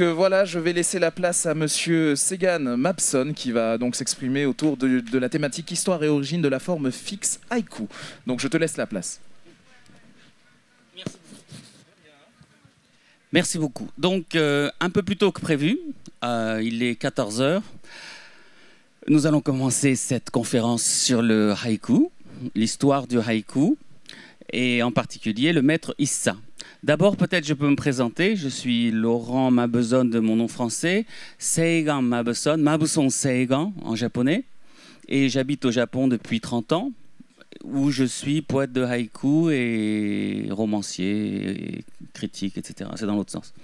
Euh, voilà, je vais laisser la place à monsieur Segan Mapson qui va donc s'exprimer autour de, la thématique histoire et origine de la forme fixe haïku. Donc je te laisse la place. Merci, beaucoup. Donc euh, un peu plus tôt que prévu, euh, il est 14h. Nous allons commencer cette conférence sur le haïku, l'histoire du haïku et en particulier le maître Issa. D'abord, peut-être je peux me présenter. Je suis Laurent Mabeson de mon nom français, Seigan Mabeson, Mabuson Seigan en japonais. Et j'habite au Japon depuis 30 ans, où je suis poète de haïku et romancier, et critique, etc. C'est dans l'autre sens.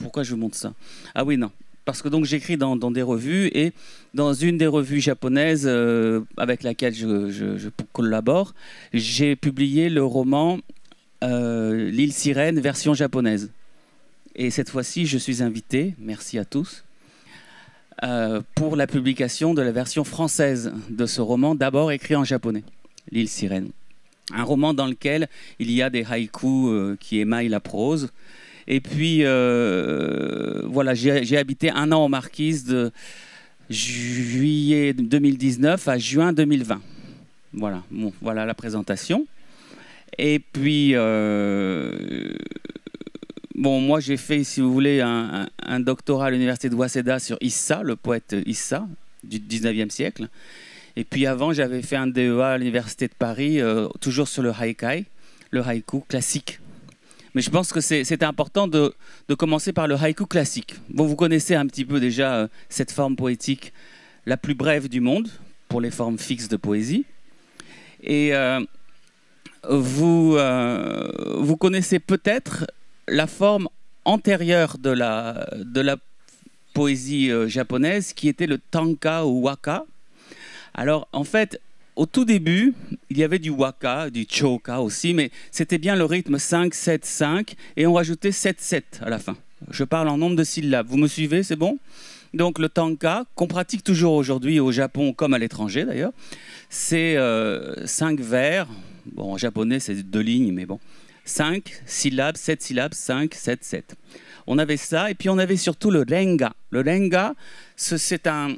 Pourquoi je montre ça Ah oui, non parce que donc j'écris dans, des revues et dans une des revues japonaises euh, avec laquelle je collabore, j'ai publié le roman euh, L'île Sirène, version japonaise. Et cette fois-ci, je suis invité, merci à tous, euh, pour la publication de la version française de ce roman, d'abord écrit en japonais, L'île Sirène. Un roman dans lequel il y a des haïkus euh, qui émaillent la prose. Et puis, voilà, j'ai habité un an en Marquise de juillet 2019 à juin 2020. Voilà, voilà la présentation. Et puis, euh, bon, moi j'ai fait, si vous voulez, un, doctorat à l'université de Waseda sur Issa, le poète Issa du 19e siècle. Et puis avant, j'avais fait un DEA à l'université de Paris, euh, toujours sur le haïkai, le haïku classique. Mais je pense que c'est important de, commencer par le haïku classique. Bon, vous connaissez un petit peu déjà euh, cette forme poétique la plus brève du monde pour les formes fixes de poésie. Et vous, euh, vous connaissez peut-être la forme antérieure de la, de la poésie euh, japonaise qui était le tanka ou waka. Alors en fait, au tout début, il y avait du waka, du choka aussi, mais c'était bien le rythme 5-7-5 et on rajoutait 7-7 à la fin. Je parle en nombre de syllabes. Vous me suivez, c'est bon donc le tanka, qu'on pratique toujours aujourd'hui au Japon comme à l'étranger d'ailleurs, c'est 5 euh, vers, Bon, en japonais, c'est deux lignes, mais bon. Cinq syllabes, sept syllabes, cinq, sept, sept. On avait ça, et puis on avait surtout le renga. Le renga, c'est un,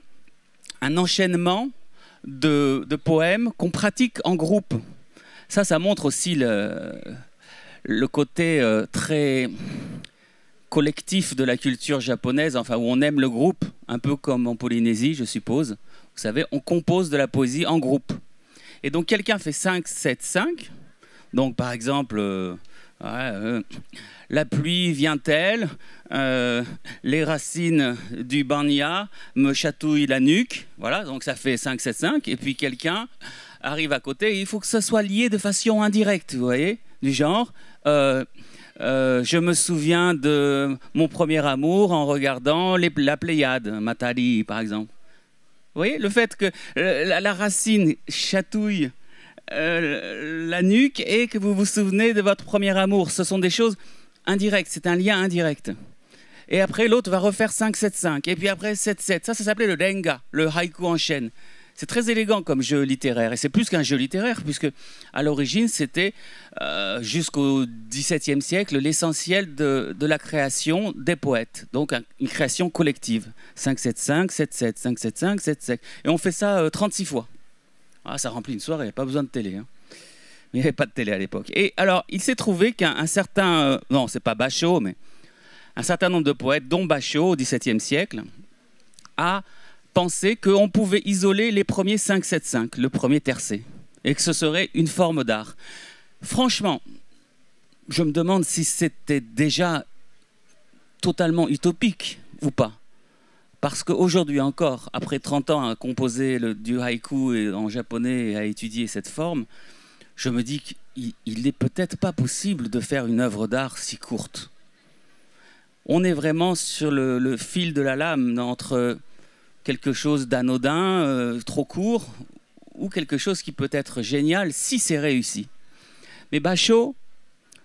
un, enchaînement de, de poèmes qu'on pratique en groupe. Ça, ça montre aussi le, le côté euh, très collectif de la culture japonaise, enfin où on aime le groupe, un peu comme en Polynésie, je suppose. Vous savez, on compose de la poésie en groupe. Et donc quelqu'un fait 5, 7, 5. Donc par exemple, euh, euh, la pluie vient-elle euh, Les racines du barnia me chatouillent la nuque. Voilà, donc ça fait 5, 7, 5. Et puis quelqu'un arrive à côté. il faut que ça soit lié de façon indirecte, vous voyez Du genre, je me souviens de mon premier amour en regardant la Pléiade, Matali par exemple. Vous voyez, le fait que euh, la, racine chatouille euh, la nuque et que vous vous souvenez de votre premier amour, ce sont des choses indirectes, c'est un lien indirect. Et après, l'autre va refaire 5-7-5, et puis après 7-7. Ça, ça s'appelait le denga, le haïku en chaîne. C'est très élégant comme jeu littéraire. Et c'est plus qu'un jeu littéraire, puisque à l'origine, c'était euh, jusqu'au XVIIe siècle l'essentiel de, la création des poètes. Donc une création collective. 575, 5 7-7. Et on fait ça 36 euh, fois. Ah, ça remplit une soirée, il n'y a pas besoin de télé. Hein. Il n'y avait pas de télé à l'époque. Et alors, il s'est trouvé qu'un certain. Euh, non, c'est pas Bachot, mais un certain nombre de poètes, dont Bachot au XVIIe siècle, a pensé qu'on pouvait isoler les premiers 575, le premier tercé, et que ce serait une forme d'art. Franchement, je me demande si c'était déjà totalement utopique ou pas. Parce qu'aujourd'hui encore, après 30 ans à composer du haïku en japonais et à étudier cette forme, je me dis qu'il n'est peut-être pas possible de faire une œuvre d'art si courte. On est vraiment sur le fil de la lame entre quelque chose d'anodin, euh, trop court, ou quelque chose qui peut être génial si c'est réussi. Mais Bachot,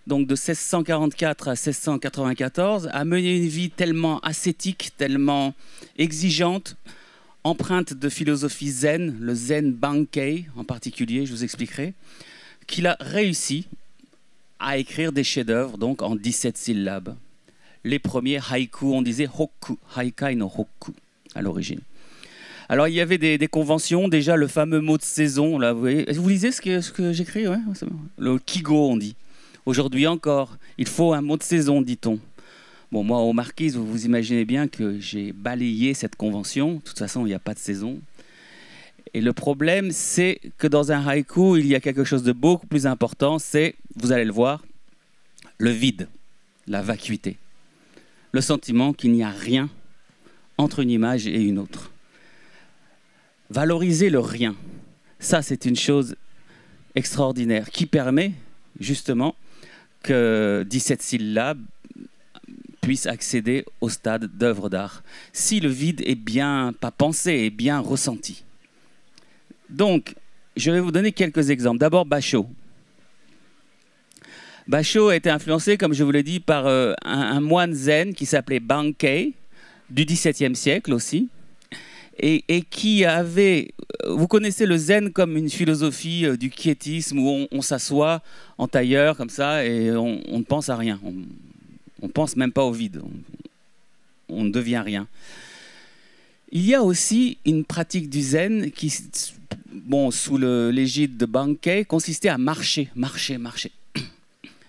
donc de 1644 à 1694, a mené une vie tellement ascétique, tellement exigeante, empreinte de philosophie zen, le zen Bankei en particulier, je vous expliquerai, qu'il a réussi à écrire des chefs-d'œuvre donc en 17 syllabes. Les premiers haïkus, on disait hokku, haikai no hokku à l'origine. Alors, il y avait des, conventions, déjà le fameux mot de saison. Là, vous, vous lisez ce que, ce que j'écris Le Kigo, on dit. Aujourd'hui encore, il faut un mot de saison, dit-on. Bon, moi, au Marquises, vous vous imaginez bien que j'ai balayé cette convention. De toute façon, il n'y a pas de saison. Et le problème, c'est que dans un haïku, il y a quelque chose de beaucoup plus important, c'est, vous allez le voir, le vide, la vacuité, le sentiment qu'il n'y a rien entre une image et une autre valoriser le rien. Ça, c'est une chose extraordinaire qui permet justement que 17 syllabes puissent accéder au stade d'œuvre d'art, si le vide est bien, pas pensé, et bien ressenti. Donc, je vais vous donner quelques exemples. D'abord, Bachot. Bachot a été influencé, comme je vous l'ai dit, par euh, un, moine zen qui s'appelait Bankei, du XVIIe siècle aussi, et, qui avait, euh, vous connaissez le zen comme une philosophie euh, du quiétisme où on, s'assoit en tailleur comme ça et on, ne pense à rien, on, ne pense même pas au vide, on, ne devient rien. Il y a aussi une pratique du zen qui, bon, sous l'égide de Bankei, consistait à marcher, marcher, marcher.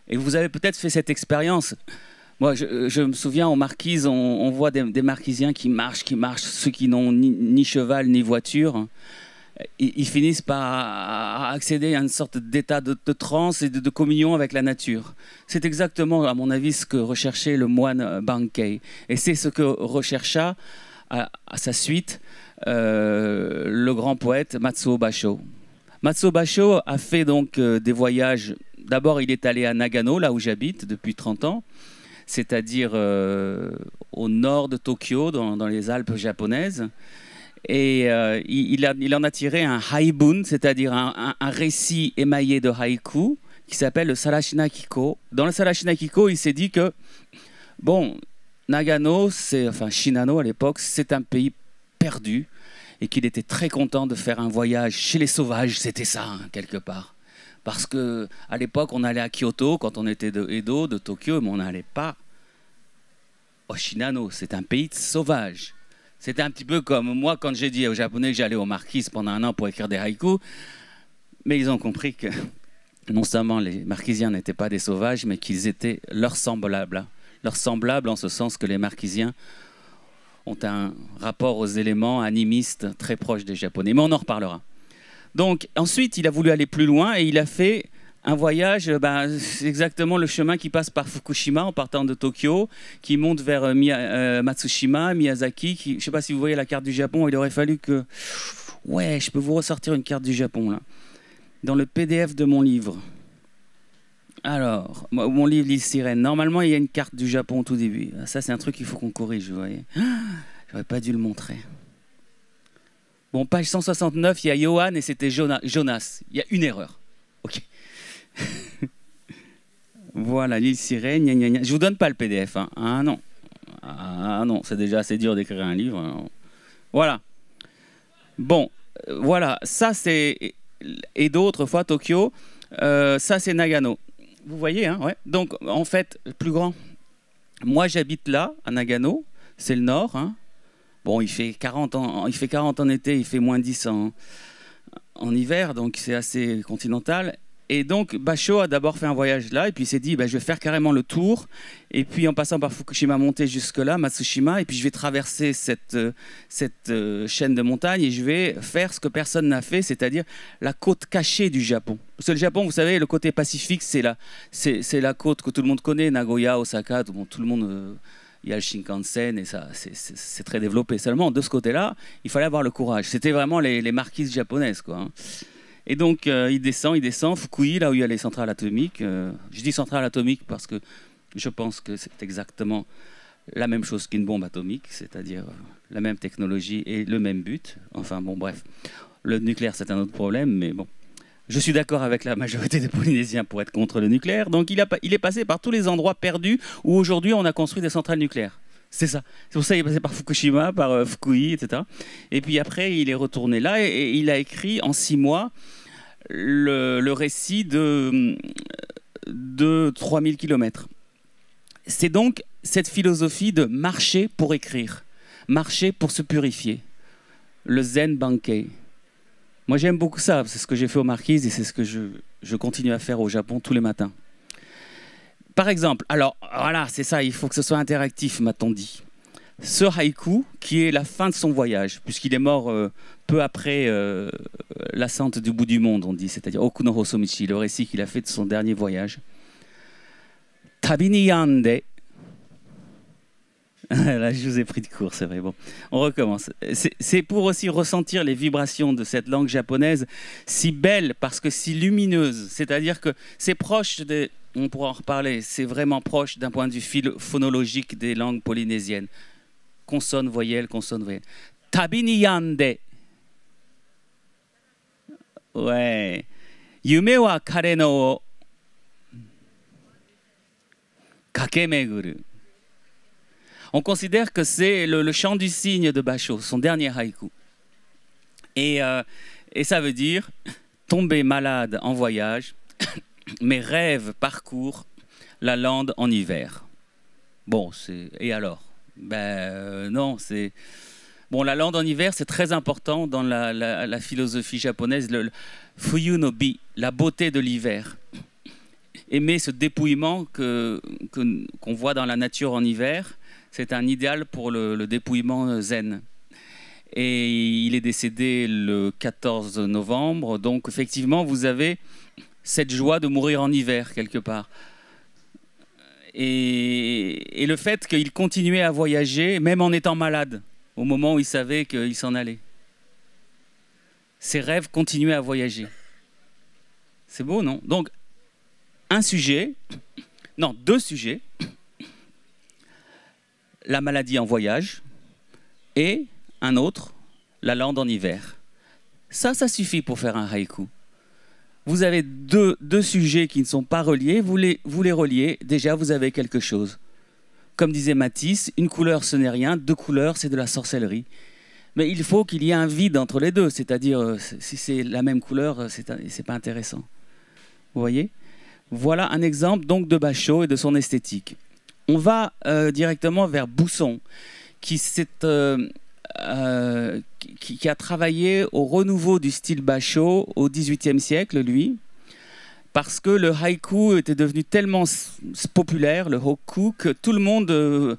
Et vous avez peut-être fait cette expérience. Moi, euh, je, me souviens, en marquise, on, voit des, marquisiens qui marchent, qui marchent, ceux qui n'ont ni, cheval ni voiture. Ils, finissent par accéder à une sorte d'état de, transe et de, communion avec la nature. C'est exactement, à mon avis, ce que recherchait le moine Bankei. Et c'est ce que rechercha à, sa suite euh, le grand poète Matsuo Basho. Matsuo Basho a fait donc euh, des voyages. D'abord, il est allé à Nagano, là où j'habite depuis 30 ans c'est-à-dire euh, au nord de Tokyo, dans, les Alpes japonaises. Et euh, il, en a tiré un haibun, c'est-à-dire un, récit émaillé de haïku, qui s'appelle le Sarashina Dans le Sarashina il s'est dit que, bon, Nagano, c'est, enfin Shinano à l'époque, c'est un pays perdu, et qu'il était très content de faire un voyage chez les sauvages, c'était ça, hein, quelque part. Parce que à l'époque, on allait à Kyoto quand on était de Edo, de Tokyo, mais on n'allait pas au Shinano. C'est un pays de sauvage. C'était un petit peu comme moi quand j'ai dit aux Japonais que j'allais aux Marquises pendant un an pour écrire des haïkus. Mais ils ont compris que non seulement les Marquisiens n'étaient pas des sauvages, mais qu'ils étaient leurs semblables. Leurs semblables en ce sens que les Marquisiens ont un rapport aux éléments animistes très proche des Japonais. Mais on en reparlera. Donc ensuite, il a voulu aller plus loin et il a fait un voyage, euh, ben, c'est exactement le chemin qui passe par Fukushima en partant de Tokyo, qui monte vers euh, euh, Matsushima, Miyazaki. Qui, je ne sais pas si vous voyez la carte du Japon, il aurait fallu que... Ouais, je peux vous ressortir une carte du Japon, là. Dans le PDF de mon livre. Alors, mon livre, L'île Sirène. Normalement, il y a une carte du Japon au tout début. Ah, ça, c'est un truc qu'il faut qu'on corrige, vous voyez. Ah, j'aurais pas dû le montrer. Bon, page 169, il y a Johan et c'était Jonas. Il y a une erreur. OK. voilà, l'île sirène, gna, gna, Je vous donne pas le PDF. Hein. Ah non. Ah non, c'est déjà assez dur d'écrire un livre. Hein. Voilà. Bon, euh, voilà, ça c'est... Et d'autres fois, Tokyo, euh, ça c'est Nagano. Vous voyez, hein, ouais. Donc, en fait, plus grand. Moi, j'habite là, à Nagano, c'est le nord, hein, Bon, il fait 40 ans, il fait 40 en été, il fait moins 10 en, en hiver, donc c'est assez continental. Et donc, Basho a d'abord fait un voyage là, et puis il s'est dit, bah, je vais faire carrément le tour, et puis en passant par Fukushima, monter jusque-là, Matsushima, et puis je vais traverser cette, cette euh, chaîne de montagnes, et je vais faire ce que personne n'a fait, c'est-à-dire la côte cachée du Japon. Parce que le Japon, vous savez, le côté pacifique, c'est la, c'est, la côte que tout le monde connaît, Nagoya, Osaka, tout, tout le monde... Euh, il y a le Shinkansen et ça, c'est très développé. Seulement, de ce côté-là, il fallait avoir le courage. C'était vraiment les, marquises japonaises, quoi. Hein. Et donc, euh, il descend, il descend, Fukui, là où il y a les centrales atomiques. Euh, je dis centrales atomiques parce que je pense que c'est exactement la même chose qu'une bombe atomique, c'est-à-dire euh, la même technologie et le même but. Enfin, bon, bref. Le nucléaire, c'est un autre problème, mais bon. Je suis d'accord avec la majorité des Polynésiens pour être contre le nucléaire. Donc il, a, il est passé par tous les endroits perdus où aujourd'hui on a construit des centrales nucléaires. C'est ça. C'est pour ça qu'il est passé par Fukushima, par euh, Fukui, etc. Et puis après, il est retourné là et, il a écrit en six mois le, récit de, de 3000 km. C'est donc cette philosophie de marcher pour écrire, marcher pour se purifier. Le Zen Bankei. Moi, j'aime beaucoup ça. C'est ce que j'ai fait aux Marquises et c'est ce que je, continue à faire au Japon tous les matins. Par exemple, alors voilà, c'est ça, il faut que ce soit interactif, m'a-t-on dit. Ce haïku, qui est la fin de son voyage, puisqu'il est mort euh, peu après euh, la du bout du monde, on dit, c'est-à-dire Okuno Hosomichi, le récit qu'il a fait de son dernier voyage. Tabini yande Là, je vous ai pris de court, c'est vrai. Bon, on recommence. C'est pour aussi ressentir les vibrations de cette langue japonaise, si belle parce que si lumineuse. C'est-à-dire que c'est proche des. On pourra en reparler. C'est vraiment proche d'un point de vue phonologique des langues polynésiennes. Consonne, voyelle, consonne, voyelle. yande Ouais. Yume wa kare no Kakemeguru. On considère que c'est le, chant du cygne de Basho, son dernier haïku. Euh, et, ça veut dire tomber malade en voyage, mes rêves parcourent la lande en hiver. Bon, et alors Ben euh, non, c'est bon. La lande en hiver, c'est très important dans la, philosophie japonaise. Le, fuyu no bi, la beauté de l'hiver. Aimer ce dépouillement que qu'on voit dans la nature en hiver c'est un idéal pour le, dépouillement euh, zen. Et il est décédé le 14 novembre. Donc effectivement, vous avez cette joie de mourir en hiver quelque part. Et, et le fait qu'il continuait à voyager, même en étant malade, au moment où il savait qu'il s'en allait. Ses rêves continuaient à voyager. C'est beau, non Donc, un sujet, non, deux sujets la maladie en voyage et un autre, la lande en hiver. Ça, ça suffit pour faire un haïku. Vous avez deux, deux sujets qui ne sont pas reliés, vous les, vous les reliez, déjà vous avez quelque chose. Comme disait Matisse, une couleur ce n'est rien, deux couleurs c'est de la sorcellerie. Mais il faut qu'il y ait un vide entre les deux, c'est-à-dire euh, si c'est la même couleur, euh, c'est pas intéressant. Vous voyez Voilà un exemple donc de Bachot et de son esthétique. On va euh, directement vers Bousson, euh, euh, qui, a travaillé au renouveau du style Basho au XVIIIe siècle, lui, parce que le haïku était devenu tellement populaire, le hokku, que tout le monde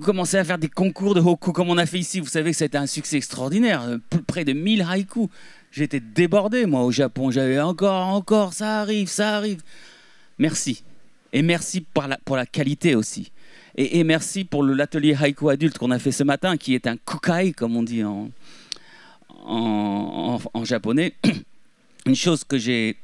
commençait à faire des concours de hokku. comme on a fait ici. Vous savez que c'était un succès extraordinaire, près de 1000 haïkus. J'étais débordé, moi, au Japon. J'avais encore, encore, ça arrive, ça arrive. Merci. Et merci pour la, pour la qualité aussi. Et, merci pour l'atelier haïku adulte qu'on a fait ce matin, qui est un kukai, comme on dit en, en, japonais. Une chose que j'ai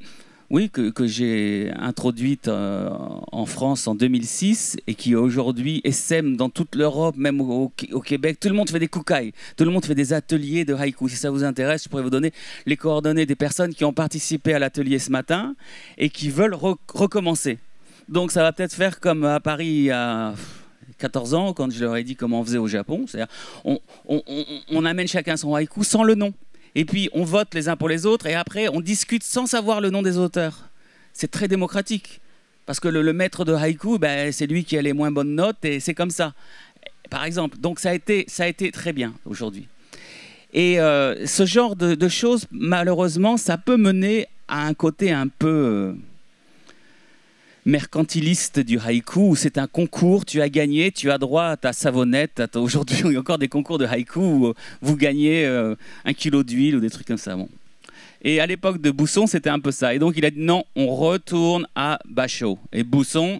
oui, que, j'ai introduite euh, en France en 2006 et qui aujourd'hui sème dans toute l'Europe, même au, Québec. Tout le monde fait des kukai, tout le monde fait des ateliers de haïku. Si ça vous intéresse, je pourrais vous donner les coordonnées des personnes qui ont participé à l'atelier ce matin et qui veulent recommencer. Donc ça va peut-être faire comme à Paris à 14 ans, quand je leur ai dit comment on faisait au Japon, c'est-à-dire on, amène chacun son haïku sans le nom. Et puis on vote les uns pour les autres et après on discute sans savoir le nom des auteurs. C'est très démocratique. Parce que le, maître de haïku, ben, c'est lui qui a les moins bonnes notes et c'est comme ça. Par exemple, donc ça a été, ça a été très bien aujourd'hui. Et euh, ce genre de, choses, malheureusement, ça peut mener à un côté un peu... Euh, mercantiliste du haïku. C'est un concours, tu as gagné, tu as droit à ta savonnette. Aujourd'hui, il y a encore des concours de haïku où euh, vous gagnez euh, un kilo d'huile ou des trucs comme ça. Et à l'époque de Bousson, c'était un peu ça. Et donc, il a dit non, on retourne à Basho. Et Bousson,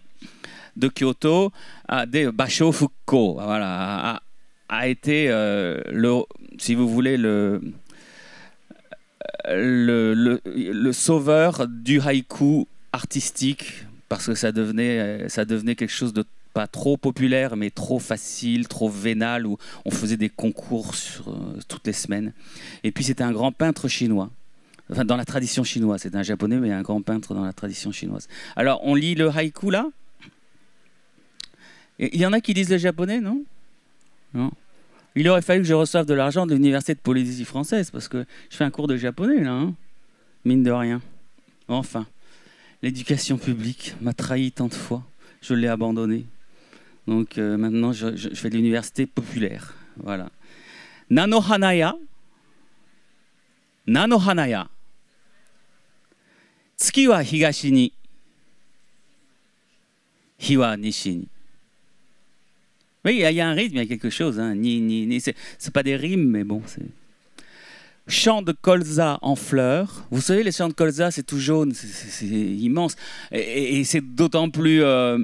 de Kyoto, à des Basho voilà, a, été, euh, le, si vous voulez, le, le sauveur du haïku artistique parce que ça devenait, euh, ça devenait quelque chose de pas trop populaire, mais trop facile, trop vénal, où on faisait des concours euh, toutes les semaines. Et puis c'était un grand peintre chinois, enfin dans la tradition chinoise, c'est un japonais, mais un grand peintre dans la tradition chinoise. Alors on lit le haïku là Il y en a qui disent le japonais, non Non il aurait fallu que je reçoive de l'argent de l'université de Polynésie française parce que je fais un cours de japonais là, hein mine de rien. Enfin l'éducation publique m'a trahi tant de fois, je l'ai abandonné. Donc euh, maintenant, je, fais de l'université populaire. Voilà. Nanohanaya. Nanohanaya. Tsuki wa higashi ni. Hi nishi ni. Oui, il y, a un rythme, il y a quelque chose. Hein. Ni, ni, pas des rimes, mais bon, c'est champ de colza en fleurs. Vous savez, les champs de colza, c'est tout jaune, c'est immense. Et, c'est d'autant plus euh,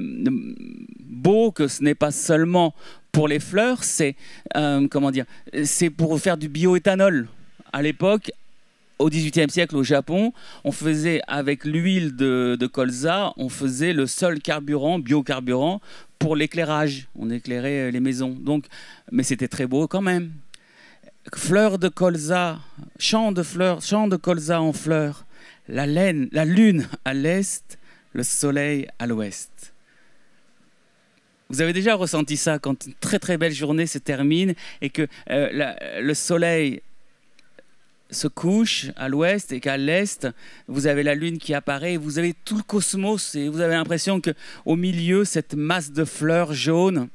beau que ce n'est pas seulement pour les fleurs, c'est euh, comment dire, c'est pour faire du bioéthanol. À l'époque, au XVIIIe siècle au Japon, on faisait avec l'huile de, de, colza, on faisait le seul carburant, biocarburant, pour l'éclairage. On éclairait euh, les maisons. Donc, mais c'était très beau quand même fleurs de colza, champ de fleurs, champ de colza en fleurs, la, laine, la lune à l'est, le soleil à l'ouest. Vous avez déjà ressenti ça quand une très très belle journée se termine et que euh, le soleil se couche à l'ouest et qu'à l'est, vous avez la lune qui apparaît, et vous avez tout le cosmos et vous avez l'impression qu'au milieu, cette masse de fleurs jaunes,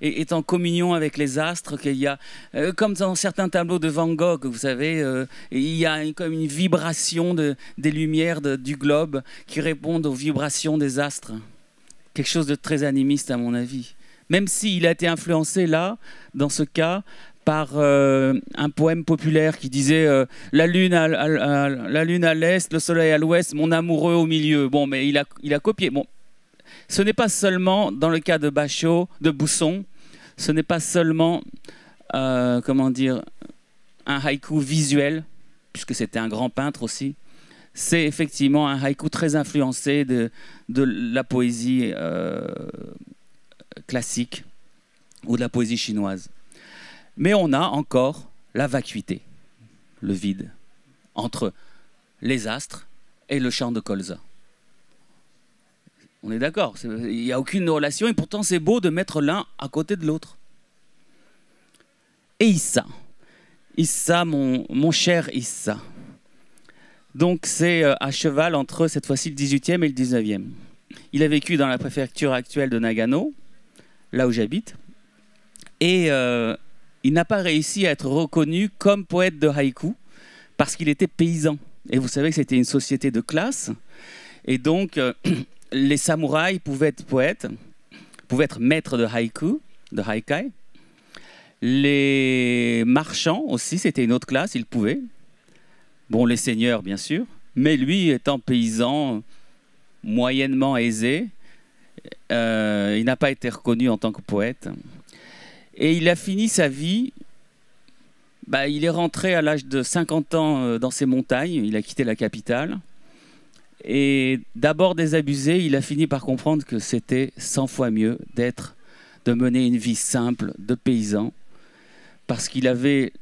est, en communion avec les astres, qu'il y a, euh, comme dans certains tableaux de Van Gogh, vous savez, euh, il y a comme une vibration des lumières du globe qui répondent aux vibrations des astres. Quelque chose de très animiste à mon avis. Même s'il a été influencé là, dans ce cas, par euh, un poème populaire qui disait la lune à, l'est, le soleil à l'ouest, mon amoureux au milieu. Bon, mais il a, il a copié. Bon, ce n'est pas seulement dans le cas de Bachot, de Bousson, ce n'est pas seulement, euh, comment dire, un haïku visuel, puisque c'était un grand peintre aussi. C'est effectivement un haïku très influencé de, la poésie euh, classique ou de la poésie chinoise. Mais on a encore la vacuité, le vide, entre les astres et le chant de colza. On est d'accord, il n'y a aucune relation et pourtant c'est beau de mettre l'un à côté de l'autre. Et Issa, Issa, mon, cher Issa. Donc c'est euh, à cheval entre cette fois-ci le 18e et le 19e. Il a vécu dans la préfecture actuelle de Nagano, là où j'habite, et euh, il n'a pas réussi à être reconnu comme poète de haïku parce qu'il était paysan. Et vous savez que c'était une société de classe, et donc euh, les samouraïs pouvaient être poètes, pouvaient être maîtres de haïku, de haïkai. Les marchands aussi, c'était une autre classe, ils pouvaient. Bon, les seigneurs, bien sûr. Mais lui, étant paysan, moyennement aisé, euh, il n'a pas été reconnu en tant que poète. Et il a fini sa vie. Bah, il est rentré à l'âge de 50 ans euh, dans ces montagnes. Il a quitté la capitale. Et d'abord désabusé, il a fini par comprendre que c'était 100 fois mieux d'être, de mener une vie simple de paysan, parce qu'il avait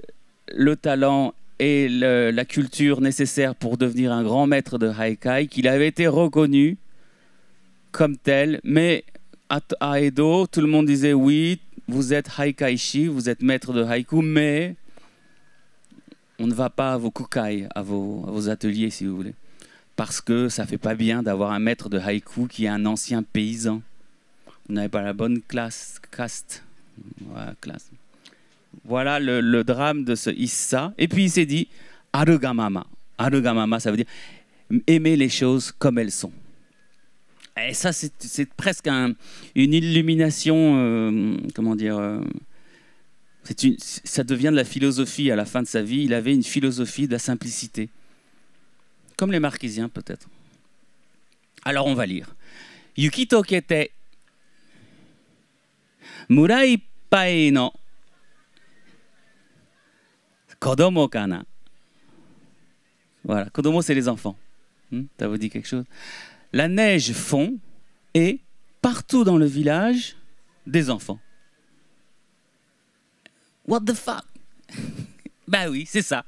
le talent et la culture nécessaire pour devenir un grand maître de haïkai, qu'il avait été reconnu comme tel, mais à, Edo, tout le monde disait oui, vous êtes haïkaishi, vous êtes maître de haïku, mais on ne va pas à vos kukai, à vos ateliers si vous voulez parce que ça fait pas bien d'avoir un maître de haïku qui est un ancien paysan. Vous n'avez pas la bonne classe, caste. Voilà, classe. voilà le, drame de ce Issa. Et puis il s'est dit Arugamama. Arugamama, ça veut dire aimer les choses comme elles sont. Et ça, c'est presque une illumination, euh, comment dire, euh, une, ça devient de la philosophie à la fin de sa vie. Il avait une philosophie de la simplicité. Comme les Marquisiens, peut-être. Alors on va lire. Yukito kete murai pai no kodomo kana. Voilà, kodomo c'est les enfants. Ça hmm, vous dit quelque chose La neige fond et partout dans le village des enfants. What the fuck Bah oui, c'est ça.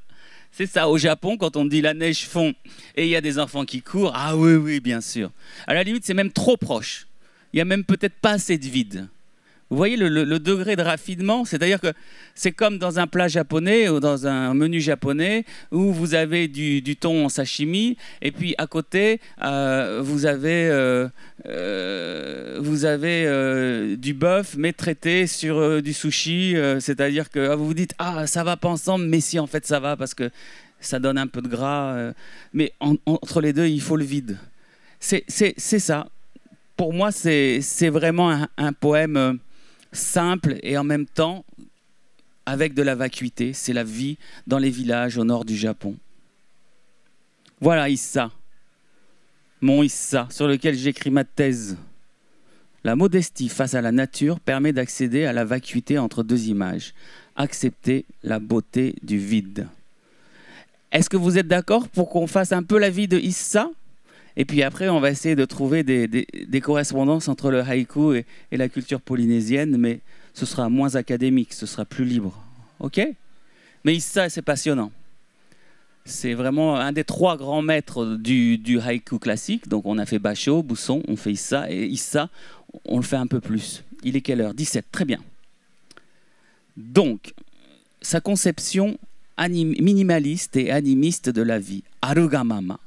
C'est ça, au Japon, quand on dit la neige fond et il y a des enfants qui courent, ah oui, oui, bien sûr. À la limite, c'est même trop proche. Il n'y a même peut-être pas assez de vide. Vous voyez le, degré de raffinement C'est-à-dire que c'est comme dans un plat japonais ou dans un menu japonais où vous avez du, thon en sashimi et puis à côté, euh, vous avez, euh, euh, vous avez du bœuf mais traité sur du sushi. C'est-à-dire que ah, vous vous dites Ah, ça va pas ensemble, mais si en fait ça va parce que ça donne un peu de gras. mais entre les deux, il faut le vide. C'est ça. Pour moi, c'est vraiment un, un poème simple et en même temps avec de la vacuité. C'est la vie dans les villages au nord du Japon. Voilà Issa, mon Issa, sur lequel j'écris ma thèse. La modestie face à la nature permet d'accéder à la vacuité entre deux images, accepter la beauté du vide. Est-ce que vous êtes d'accord pour qu'on fasse un peu la vie de Issa et puis après, on va essayer de trouver des, correspondances entre le haïku et, la culture polynésienne, mais ce sera moins académique, ce sera plus libre. OK Mais Issa, c'est passionnant. C'est vraiment un des trois grands maîtres du, du, haïku classique. Donc on a fait Basho, Bousson, on fait Issa, et Issa, on le fait un peu plus. Il est quelle heure 17, très bien. Donc, sa conception minimaliste et animiste de la vie, Arugamama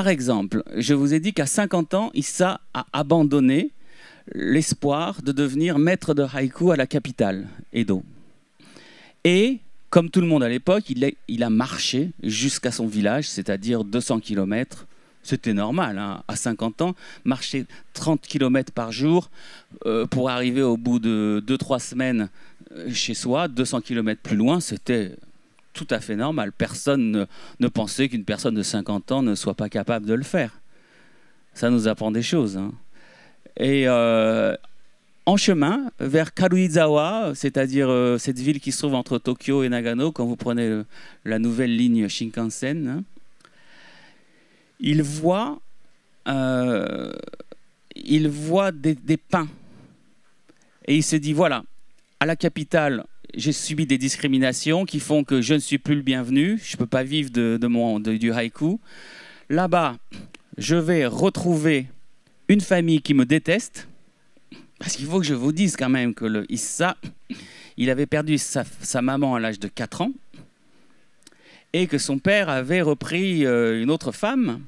par exemple, je vous ai dit qu'à 50 ans, Issa a abandonné l'espoir de devenir maître de haïku à la capitale, Edo. Et, comme tout le monde à l'époque, il, il, a marché jusqu'à son village, c'est-à-dire 200 km. C'était normal, hein. à 50 ans, marcher 30 km par jour euh, pour arriver au bout de 2-3 semaines euh, chez soi, 200 km plus loin, c'était tout à fait normal. Personne ne, pensait qu'une personne de 50 ans ne soit pas capable de le faire. Ça nous apprend des choses. Hein. Et euh, en chemin vers Karuizawa, c'est-à-dire euh, cette ville qui se trouve entre Tokyo et Nagano, quand vous prenez euh, la nouvelle ligne Shinkansen, hein, il voit, il voit des, des pins. Et il se dit, voilà, à la capitale, j'ai subi des discriminations qui font que je ne suis plus le bienvenu, je ne peux pas vivre de, mon, du haïku. Là-bas, je vais retrouver une famille qui me déteste, parce qu'il faut que je vous dise quand même que le Issa, il avait perdu sa, sa maman à l'âge de 4 ans, et que son père avait repris euh, une autre femme,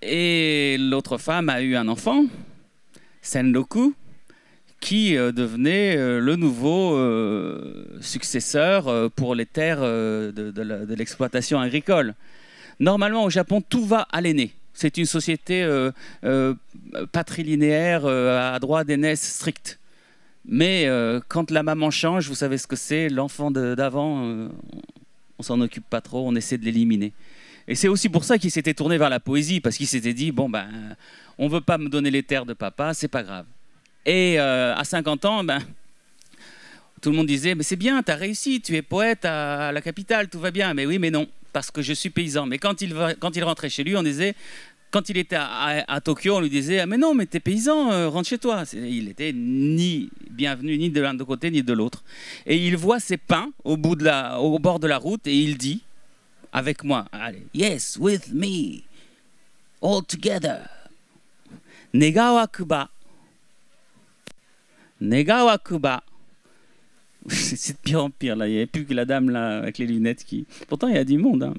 et l'autre femme a eu un enfant, Sendoku, qui euh, devenait euh, le nouveau euh, successeur pour les terres de, l'exploitation agricole. Normalement, au Japon, tout va à l'aîné. C'est une société patrilinéaire à droit d'aînesse strict. Mais quand la maman change, vous savez ce que c'est, l'enfant d'avant, on s'en occupe pas trop, on essaie de l'éliminer. Et c'est aussi pour ça qu'il s'était tourné vers la poésie, parce qu'il s'était dit, bon ben, on veut pas me donner les terres de papa, c'est pas grave. Et euh, à 50 ans, ben, tout le monde disait, mais c'est bien, tu as réussi, tu es poète à, la capitale, tout va bien. Mais oui, mais non, parce que je suis paysan. Mais quand il, quand il rentrait chez lui, on disait, quand il était à, Tokyo, on lui disait ah, Mais non, mais t'es paysan, euh, rentre chez toi. Il était ni bienvenu ni de l'un de côté ni de l'autre. Et il voit ses pains au, au bord de la route et il dit Avec moi, allez, Yes, with me, all together. Negawa Kuba Negawa kuba, C'est de pire en pire, là. Il n'y avait plus que la dame, là, avec les lunettes qui. Pourtant, il y a du monde. Hein.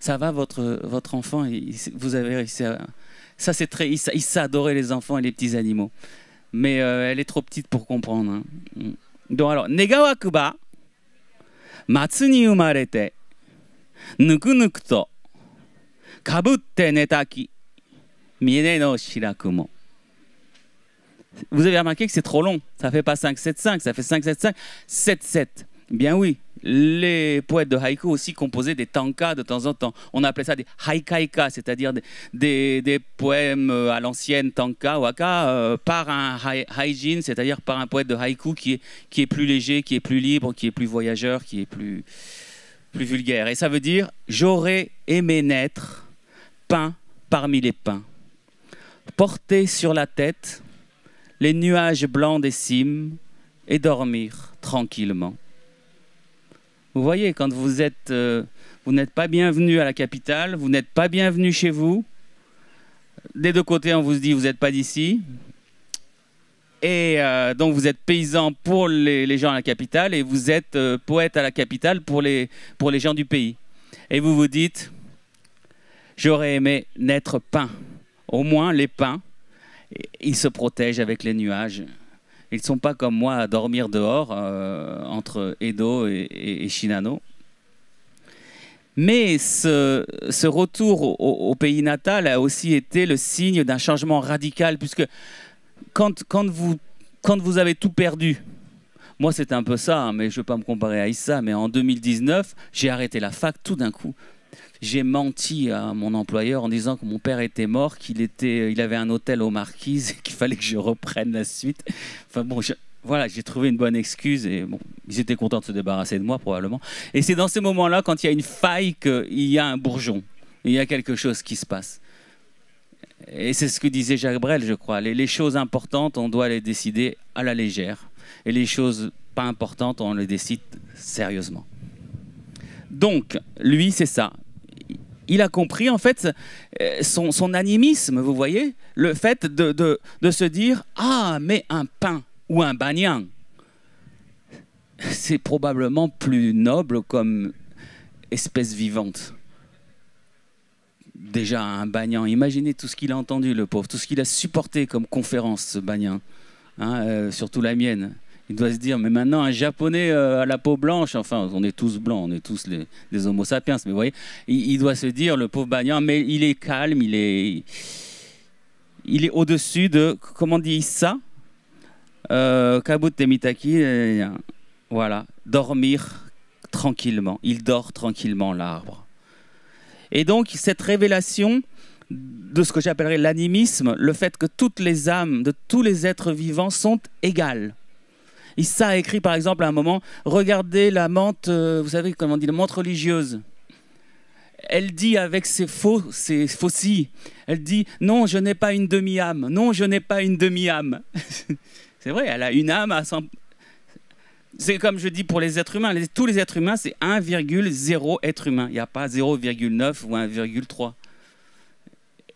Ça va, votre, votre enfant, vous avez réussi Ça, c'est très. Il, il les enfants et les petits animaux. Mais euh, elle est trop petite pour comprendre. Hein. Mm. Donc, alors, Negawa kuba, Matsu ni umarete. Nuku to. Kabutte netaki. Mine no shirakumo. Vous avez remarqué que c'est trop long. Ça fait pas 5, 7, 5, ça fait 5, 7, 5, 7, 7. Bien oui, les poètes de haïku aussi composaient des tanka de temps en temps. On appelait ça des haikaika, c'est-à-dire des, poèmes euh, à l'ancienne tanka, ou euh, par un haijin, c'est-à-dire par un poète de haïku qui est, qui est plus léger, qui est plus libre, qui est plus voyageur, qui est plus, plus vulgaire. Et ça veut dire j'aurais aimé naître, peint parmi les pins, porté sur la tête les nuages blancs des cimes et dormir tranquillement. Vous voyez, quand vous êtes, euh, vous n'êtes pas bienvenu à la capitale, vous n'êtes pas bienvenu chez vous. Des deux côtés, on vous dit vous n'êtes pas d'ici. Et euh, donc vous êtes paysan pour les, gens à la capitale et vous êtes euh, poète à la capitale pour les, pour les gens du pays. Et vous vous dites, j'aurais aimé naître peint, Au moins les pains ils se protègent avec les nuages. Ils ne sont pas comme moi à dormir dehors euh, entre Edo et, Shinano. Mais ce, retour au, pays natal a aussi été le signe d'un changement radical, puisque quand, vous, quand vous avez tout perdu, moi, c'est un peu ça, hein, mais je ne veux pas me comparer à Issa, mais en 2019, j'ai arrêté la fac tout d'un coup j'ai menti à mon employeur en disant que mon père était mort, qu'il était, il avait un hôtel aux Marquises, qu'il fallait que je reprenne la suite. Enfin bon, voilà, j'ai trouvé une bonne excuse et ils étaient contents de se débarrasser de moi probablement. Et c'est dans ces moments-là, quand il y a une faille, qu'il y a un bourgeon, il y a quelque chose qui se passe. Et c'est ce que disait Jacques Brel, je crois. Les, les, choses importantes, on doit les décider à la légère. Et les choses pas importantes, on les décide sérieusement. Donc, lui, c'est ça il a compris en fait euh, son, animisme, vous voyez, le fait de, se dire Ah, mais un pain ou un banyan, c'est probablement plus noble comme espèce vivante. Déjà un banyan, imaginez tout ce qu'il a entendu, le pauvre, tout ce qu'il a supporté comme conférence, ce banyan, hein, euh, surtout la mienne il doit se dire, mais maintenant un japonais euh, à la peau blanche, enfin on est tous blancs, on est tous les, des homo sapiens, mais vous voyez, il, doit se dire, le pauvre banyan, mais il est calme, il est, il est au-dessus de, comment on dit ça euh, Kabut voilà, dormir tranquillement, il dort tranquillement l'arbre. Et donc cette révélation de ce que j'appellerais l'animisme, le fait que toutes les âmes de tous les êtres vivants sont égales Issa a écrit par exemple à un moment Regardez la menthe, euh, vous savez comment on dit, la menthe religieuse. Elle dit avec ses faux, ses elle dit Non, je n'ai pas une demi-âme, non, je n'ai pas une demi-âme. c'est vrai, elle a une âme à 100. C'est comme je dis pour les êtres humains, tous les êtres humains, c'est 1,0 être humain. Il n'y a pas 0,9 ou 1,3.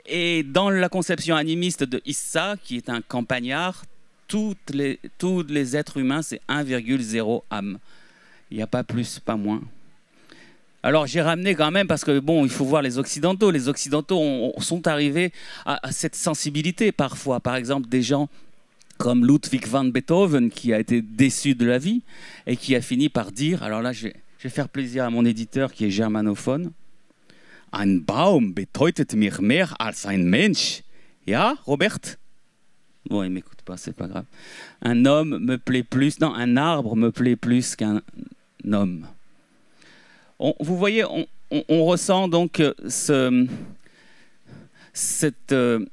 Et dans la conception animiste de Issa, qui est un campagnard toutes les, tous les êtres humains, c'est 1,0 âme. Il n'y a pas plus, pas moins. Alors j'ai ramené quand même, parce que bon, il faut voir les Occidentaux. Les Occidentaux sont arrivés à, cette sensibilité parfois. Par exemple, des gens comme Ludwig van Beethoven, qui a été déçu de la vie et qui a fini par dire, alors là, je vais, faire plaisir à mon éditeur qui est germanophone, Ein Baum bedeutet mir mehr als ein Mensch. Ja, Robert Bon, il m'écoute pas, c'est pas grave. Un homme me plaît plus, non, un arbre me plaît plus qu'un homme. vous voyez, on, ressent donc euh, cette, euh,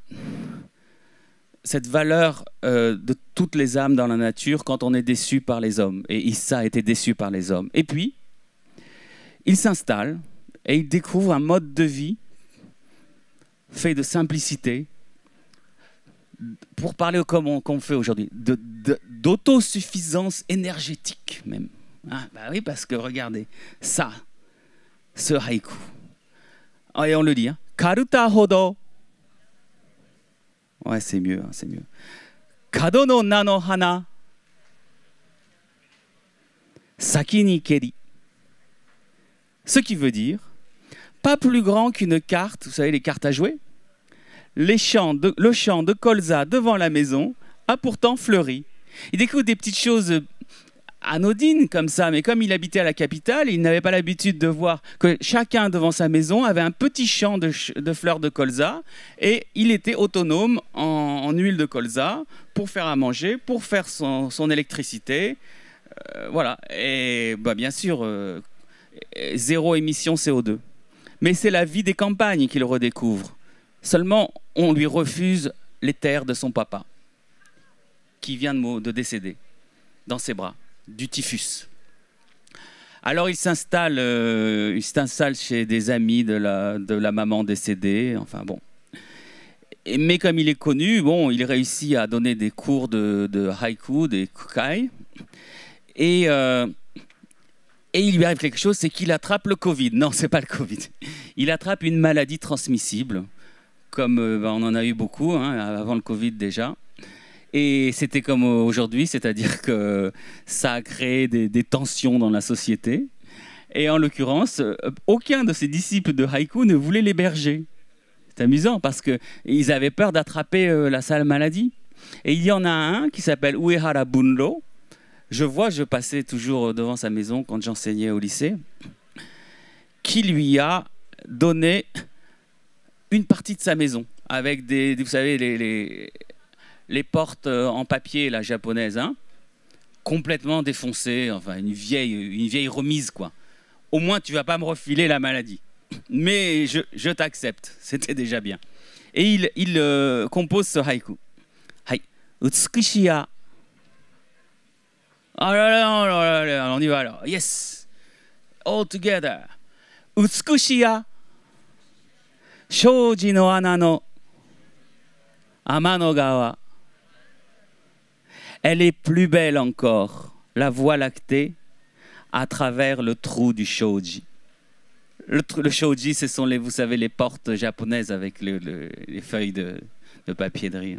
cette valeur euh, de toutes les âmes dans la nature quand on est déçu par les hommes. Et Issa a été déçu par les hommes. Et puis, il s'installe et il découvre un mode de vie fait de simplicité, pour parler comme on, fait aujourd'hui, d'autosuffisance énergétique même. Ah, bah oui, parce que regardez, ça, ce haïku. Et on le dit, hein. Karuta hodo. Ouais, c'est mieux, hein, c'est mieux. Kado no hana. Saki ni keri. Ce qui veut dire, pas plus grand qu'une carte, vous savez, les cartes à jouer les champs le champ de colza devant la maison a pourtant fleuri. Il découvre des petites choses euh, anodines comme ça, mais comme il habitait à la capitale, il n'avait pas l'habitude de voir que chacun devant sa maison avait un petit champ de, fleurs de colza et il était autonome en, huile de colza pour faire à manger, pour faire son, électricité. Euh, voilà, et bah, bien sûr, euh, zéro émission CO2. Mais c'est la vie des campagnes qu'il redécouvre. Seulement, on lui refuse les terres de son papa, qui vient de décéder dans ses bras, du typhus. Alors il s'installe, euh, chez des amis de la, maman décédée. Enfin bon. mais comme il est connu, bon, il réussit à donner des cours de, de haïku, des kukai. Et, euh, et il lui arrive quelque chose, c'est qu'il attrape le Covid. Non, c'est pas le Covid. Il attrape une maladie transmissible comme euh, bah, on en a eu beaucoup hein, avant le Covid déjà. Et c'était comme aujourd'hui, c'est-à-dire que ça a créé des, tensions dans la société. Et en l'occurrence, euh, aucun de ses disciples de haïku ne voulait l'héberger. C'est amusant parce qu'ils avaient peur d'attraper euh, la sale maladie. Et il y en a un qui s'appelle Uehara Bunlo. Je vois, je passais toujours devant sa maison quand j'enseignais au lycée, qui lui a donné une partie de sa maison avec des, vous savez, les, les, portes euh, en papier, la japonaise, hein, complètement défoncées, enfin une vieille, une vieille remise, quoi. Au moins, tu vas pas me refiler la maladie. Mais je, je t'accepte, c'était déjà bien. Et il, il euh, compose ce haïku. Hai, utsukushiya. Oh ah oh là là, on y va alors. Yes. All together. Utsukushiya no Elle est plus belle encore, la voie lactée, à travers le trou du shoji. Le, shoji, ce sont les, vous savez, les portes japonaises avec les feuilles de, papier de riz.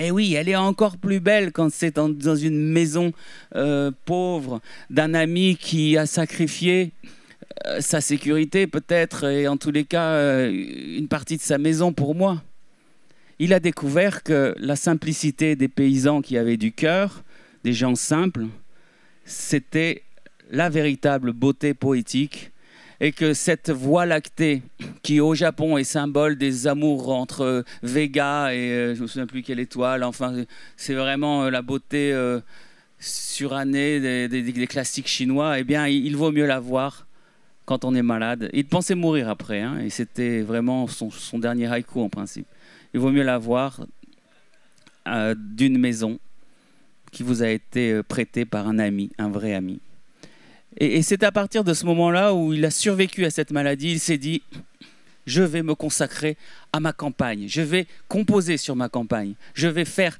Eh oui, elle est encore plus belle quand c'est dans, une maison euh, pauvre d'un ami qui a sacrifié euh, sa sécurité peut-être, et en tous les cas euh, une partie de sa maison pour moi. Il a découvert que la simplicité des paysans qui avaient du cœur, des gens simples, c'était la véritable beauté poétique et que cette voie lactée, qui au Japon est symbole des amours entre euh, Vega et je ne me souviens plus quelle étoile, enfin, c'est vraiment la beauté surannée des, classiques chinois, eh bien, il vaut mieux la voir quand on est malade. Il pensait mourir après, hein, et c'était vraiment son, dernier haïku en principe. Il vaut mieux l'avoir euh, d'une maison qui vous a été euh, prêtée par un ami, un vrai ami. Et, et c'est à partir de ce moment-là où il a survécu à cette maladie, il s'est dit, je vais me consacrer à ma campagne, je vais composer sur ma campagne, je vais faire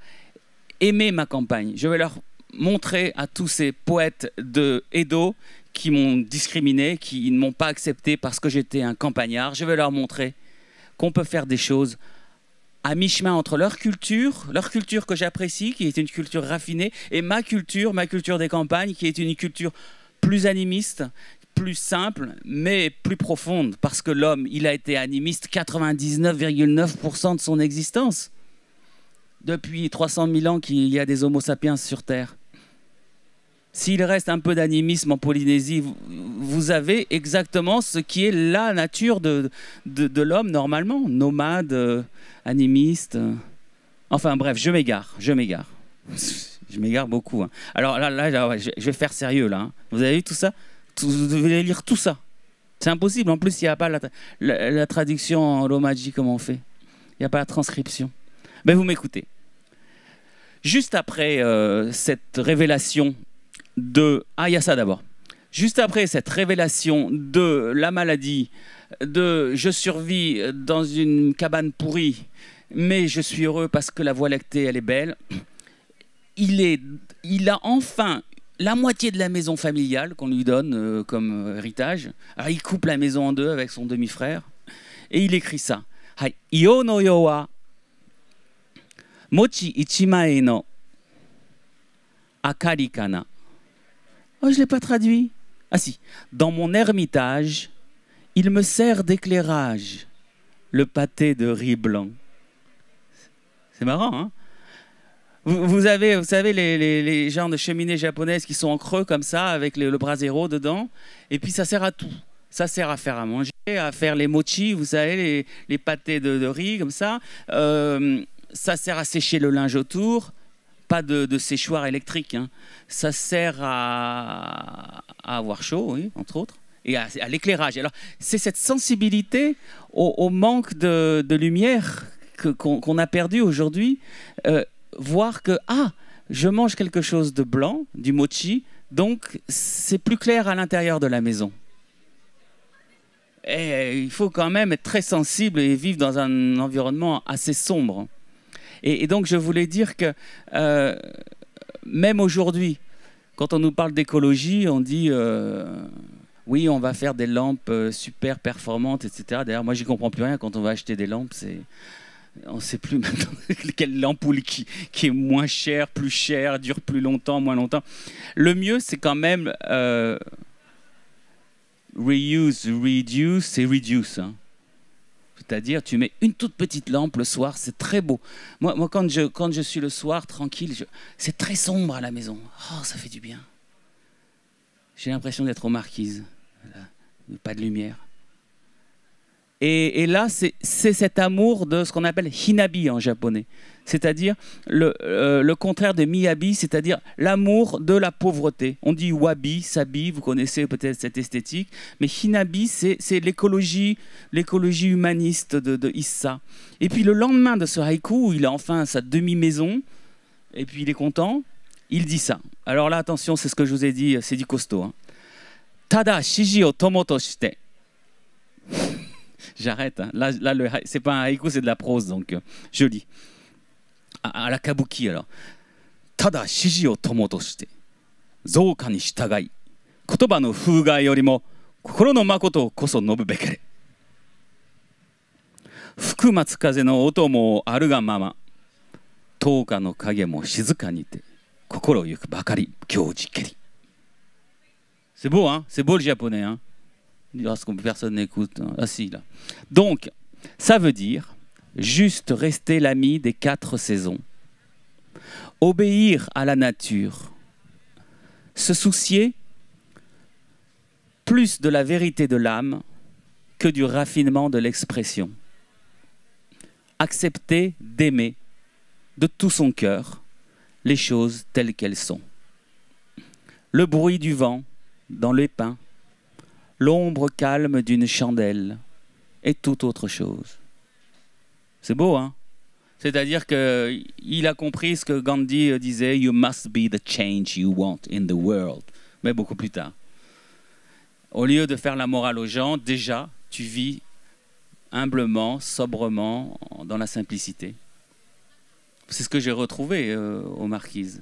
aimer ma campagne, je vais leur montrer à tous ces poètes de Edo qui m'ont discriminé, qui ne m'ont pas accepté parce que j'étais un campagnard. Je vais leur montrer qu'on peut faire des choses à mi-chemin entre leur culture, leur culture que j'apprécie, qui est une culture raffinée, et ma culture, ma culture des campagnes, qui est une culture plus animiste, plus simple, mais plus profonde, parce que l'homme, il a été animiste 99,9% de son existence. Depuis 300 000 ans qu'il y a des Homo sapiens sur Terre s'il reste un peu d'animisme en Polynésie, vous avez exactement ce qui est la nature de, de, l'homme normalement, nomade, euh, animiste. Euh. Enfin bref, je m'égare, je m'égare. Je m'égare beaucoup. Hein. Alors là, là, je, vais faire sérieux là. Hein. Vous avez vu tout ça Vous devez lire tout ça. C'est impossible. En plus, il n'y a pas la, traduction en Lomaji comme on fait. Il n'y a pas la transcription. Mais ben, vous m'écoutez. Juste après euh, cette révélation de... Ah, il ça d'abord. Juste après cette révélation de la maladie, de je survis dans une cabane pourrie, mais je suis heureux parce que la Voie lactée, elle est belle, il, a enfin la moitié de la maison familiale qu'on lui donne euh, comme héritage. il coupe la maison en deux avec son demi-frère et il écrit ça. Yo no yo wa mochi ichimae no akari kana. Oh, je ne l'ai pas traduit. Ah si, dans mon ermitage, il me sert d'éclairage le pâté de riz blanc. C'est marrant, hein vous, avez, vous savez, les, les, genres de cheminées japonaises qui sont en creux comme ça, avec le, le brasero dedans, et puis ça sert à tout. Ça sert à faire à manger, à faire les mochi, vous savez, les, les pâtés de, de, riz comme ça. Euh, ça sert à sécher le linge autour pas de, séchoir électrique. Hein. Ça sert à, avoir chaud, entre autres, et à, l'éclairage. Alors, c'est cette sensibilité au, manque de, lumière qu'on a perdu aujourd'hui. Euh, voir que, ah, je mange quelque chose de blanc, du mochi, donc c'est plus clair à l'intérieur de la maison. Et eh, il faut quand même être très sensible et vivre dans un environnement assez sombre. Et, donc, je voulais dire que euh, même aujourd'hui, quand on nous parle d'écologie, on dit euh, oui, on va faire des lampes euh, super performantes, etc. D'ailleurs, moi, j'y comprends plus rien quand on va acheter des lampes. C'est on ne sait plus maintenant quelle ampoule qui, qui, est moins chère, plus chère, dure plus longtemps, moins longtemps. Le mieux, c'est quand même reuse, reduce et reduce. Hein. C'est-à-dire, tu mets une toute petite lampe le soir, c'est très beau. Moi, moi quand, je, quand je suis le soir tranquille, c'est très sombre à la maison. Oh, ça fait du bien. J'ai l'impression d'être aux marquises. Pas de lumière. Et, et là, c'est cet amour de ce qu'on appelle hinabi en japonais c'est-à-dire euh, le, contraire de miyabi, c'est-à-dire l'amour de la pauvreté. On dit wabi, sabi, vous connaissez peut-être cette esthétique, mais hinabi, c'est l'écologie, l'écologie humaniste de, Issa. Et puis le lendemain de ce haïku, où il a enfin sa demi-maison, et puis il est content, il dit ça. Alors là, attention, c'est ce que je vous ai dit, euh, c'est dit costaud. Hein. Tada shiji o shite. J'arrête. Hein. Là, c'est pas un haïku, c'est de la prose, donc euh, je lis. 荒歌舞伎やらただ指示を友として増加に従い言葉の風害よりも心の誠こそ述ぶべけれ福松風の音もあるがまま十日の影も静かにて心ゆくばかり行事けり C'est beau, hein C'est beau le japonais, hein Lorsque personne n'écoute. Ah si, là. Donc, ça veut dire juste rester l'ami des quatre saisons, obéir à la nature, se soucier plus de la vérité de l'âme que du raffinement de l'expression, accepter d'aimer de tout son cœur les choses telles qu'elles sont. Le bruit du vent dans les pins, l'ombre calme d'une chandelle et toute autre chose. C'est beau, hein C'est-à-dire qu'il a compris ce que Gandhi euh, disait, You must be the change you want in the world, mais beaucoup plus tard. Au lieu de faire la morale aux gens, déjà, tu vis humblement, sobrement, dans la simplicité. C'est ce que j'ai retrouvé euh, aux marquises.